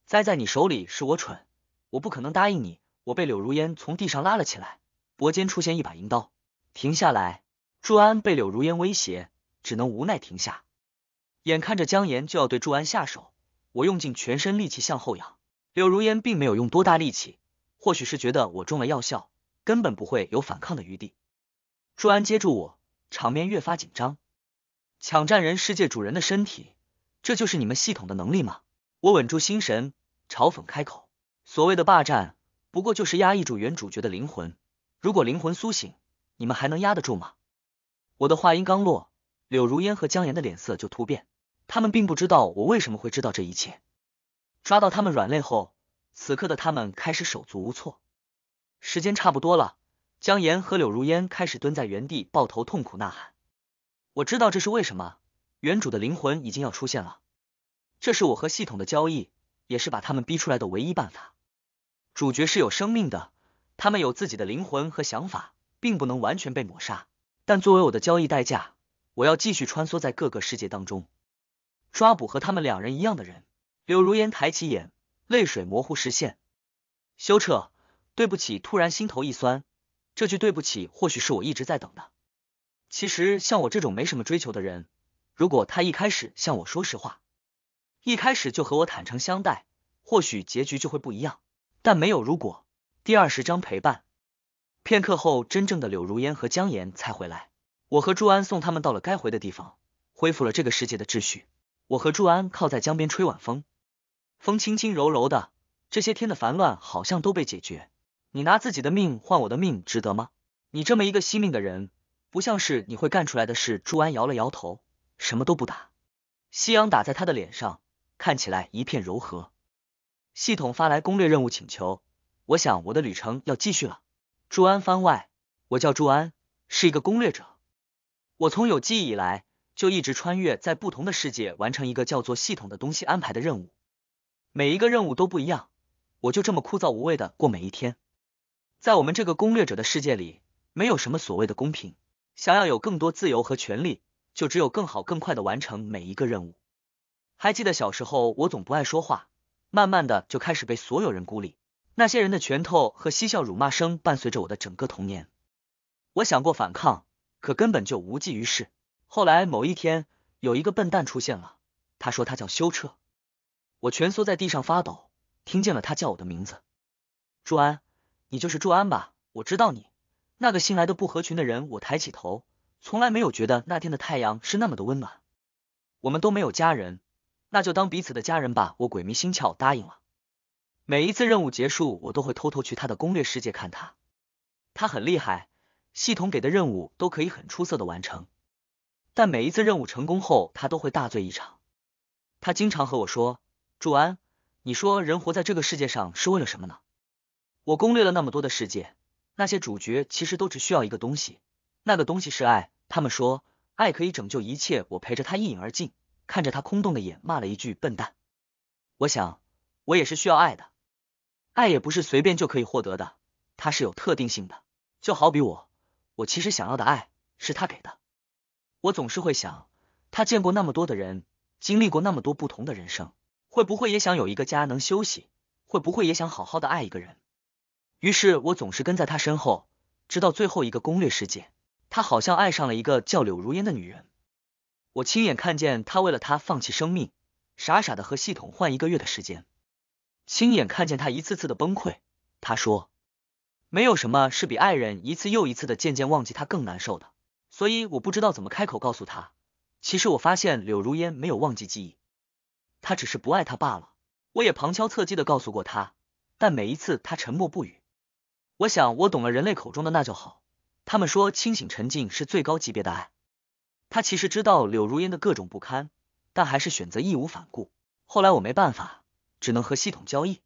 栽在你手里是我蠢，我不可能答应你。我被柳如烟从地上拉了起来，脖间出现一把银刀，停下来。朱安被柳如烟威胁，只能无奈停下。眼看着江岩就要对朱安下手，我用尽全身力气向后仰。柳如烟并没有用多大力气，或许是觉得我中了药效，根本不会有反抗的余地。朱安接住我，场面越发紧张。抢占人世界主人的身体，这就是你们系统的能力吗？我稳住心神，嘲讽开口：“所谓的霸占，不过就是压抑住原主角的灵魂。如果灵魂苏醒，你们还能压得住吗？”我的话音刚落，柳如烟和江岩的脸色就突变。他们并不知道我为什么会知道这一切。抓到他们软肋后，此刻的他们开始手足无措。时间差不多了，江岩和柳如烟开始蹲在原地，抱头痛苦呐喊。我知道这是为什么，原主的灵魂已经要出现了。这是我和系统的交易，也是把他们逼出来的唯一办法。主角是有生命的，他们有自己的灵魂和想法，并不能完全被抹杀。但作为我的交易代价，我要继续穿梭在各个世界当中，抓捕和他们两人一样的人。柳如烟抬起眼，泪水模糊视线。修彻，对不起。突然心头一酸，这句对不起或许是我一直在等的。其实像我这种没什么追求的人，如果他一开始向我说实话，一开始就和我坦诚相待，或许结局就会不一样。但没有如果。第二十章陪伴。片刻后，真正的柳如烟和江岩才回来。我和朱安送他们到了该回的地方，恢复了这个世界的秩序。我和朱安靠在江边吹晚风，风轻轻柔柔的。这些天的烦乱好像都被解决。你拿自己的命换我的命，值得吗？你这么一个惜命的人，不像是你会干出来的事。朱安摇了摇头，什么都不打。夕阳打在他的脸上，看起来一片柔和。系统发来攻略任务请求，我想我的旅程要继续了。朱安番外，我叫朱安，是一个攻略者。我从有记忆以来，就一直穿越在不同的世界，完成一个叫做系统的东西安排的任务。每一个任务都不一样，我就这么枯燥无味的过每一天。在我们这个攻略者的世界里，没有什么所谓的公平。想要有更多自由和权利，就只有更好更快的完成每一个任务。还记得小时候，我总不爱说话，慢慢的就开始被所有人孤立。那些人的拳头和嬉笑辱骂声伴随着我的整个童年。我想过反抗，可根本就无济于事。后来某一天，有一个笨蛋出现了。他说他叫修彻。我蜷缩在地上发抖，听见了他叫我的名字。朱安，你就是朱安吧？我知道你，那个新来的不合群的人。我抬起头，从来没有觉得那天的太阳是那么的温暖。我们都没有家人，那就当彼此的家人吧。我鬼迷心窍答应了。每一次任务结束，我都会偷偷去他的攻略世界看他。他很厉害，系统给的任务都可以很出色的完成。但每一次任务成功后，他都会大醉一场。他经常和我说：“祝安，你说人活在这个世界上是为了什么呢？”我攻略了那么多的世界，那些主角其实都只需要一个东西，那个东西是爱。他们说爱可以拯救一切。我陪着他一饮而尽，看着他空洞的眼，骂了一句笨蛋。我想，我也是需要爱的。爱也不是随便就可以获得的，它是有特定性的。就好比我，我其实想要的爱是他给的。我总是会想，他见过那么多的人，经历过那么多不同的人生，会不会也想有一个家能休息？会不会也想好好的爱一个人？于是我总是跟在他身后，直到最后一个攻略事件，他好像爱上了一个叫柳如烟的女人。我亲眼看见他为了她放弃生命，傻傻的和系统换一个月的时间。亲眼看见他一次次的崩溃，他说没有什么是比爱人一次又一次的渐渐忘记他更难受的，所以我不知道怎么开口告诉他。其实我发现柳如烟没有忘记记忆，他只是不爱他罢了。我也旁敲侧击的告诉过他，但每一次他沉默不语。我想我懂了人类口中的那就好，他们说清醒沉浸是最高级别的爱。他其实知道柳如烟的各种不堪，但还是选择义无反顾。后来我没办法。只能和系统交易。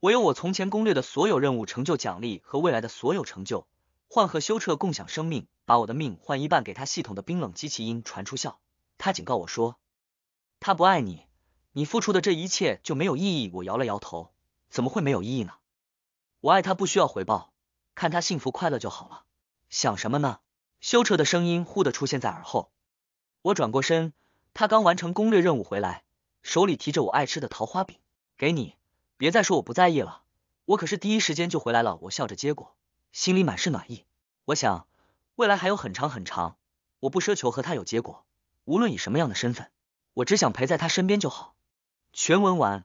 我用我从前攻略的所有任务成就奖励和未来的所有成就换和修彻共享生命，把我的命换一半给他。系统的冰冷机器音传出，笑。他警告我说：“他不爱你，你付出的这一切就没有意义。”我摇了摇头：“怎么会没有意义呢？我爱他不需要回报，看他幸福快乐就好了。”想什么呢？修彻的声音忽地出现在耳后。我转过身，他刚完成攻略任务回来，手里提着我爱吃的桃花饼。给你，别再说我不在意了，我可是第一时间就回来了。我笑着接过，心里满是暖意。我想，未来还有很长很长，我不奢求和他有结果，无论以什么样的身份，我只想陪在他身边就好。全文完。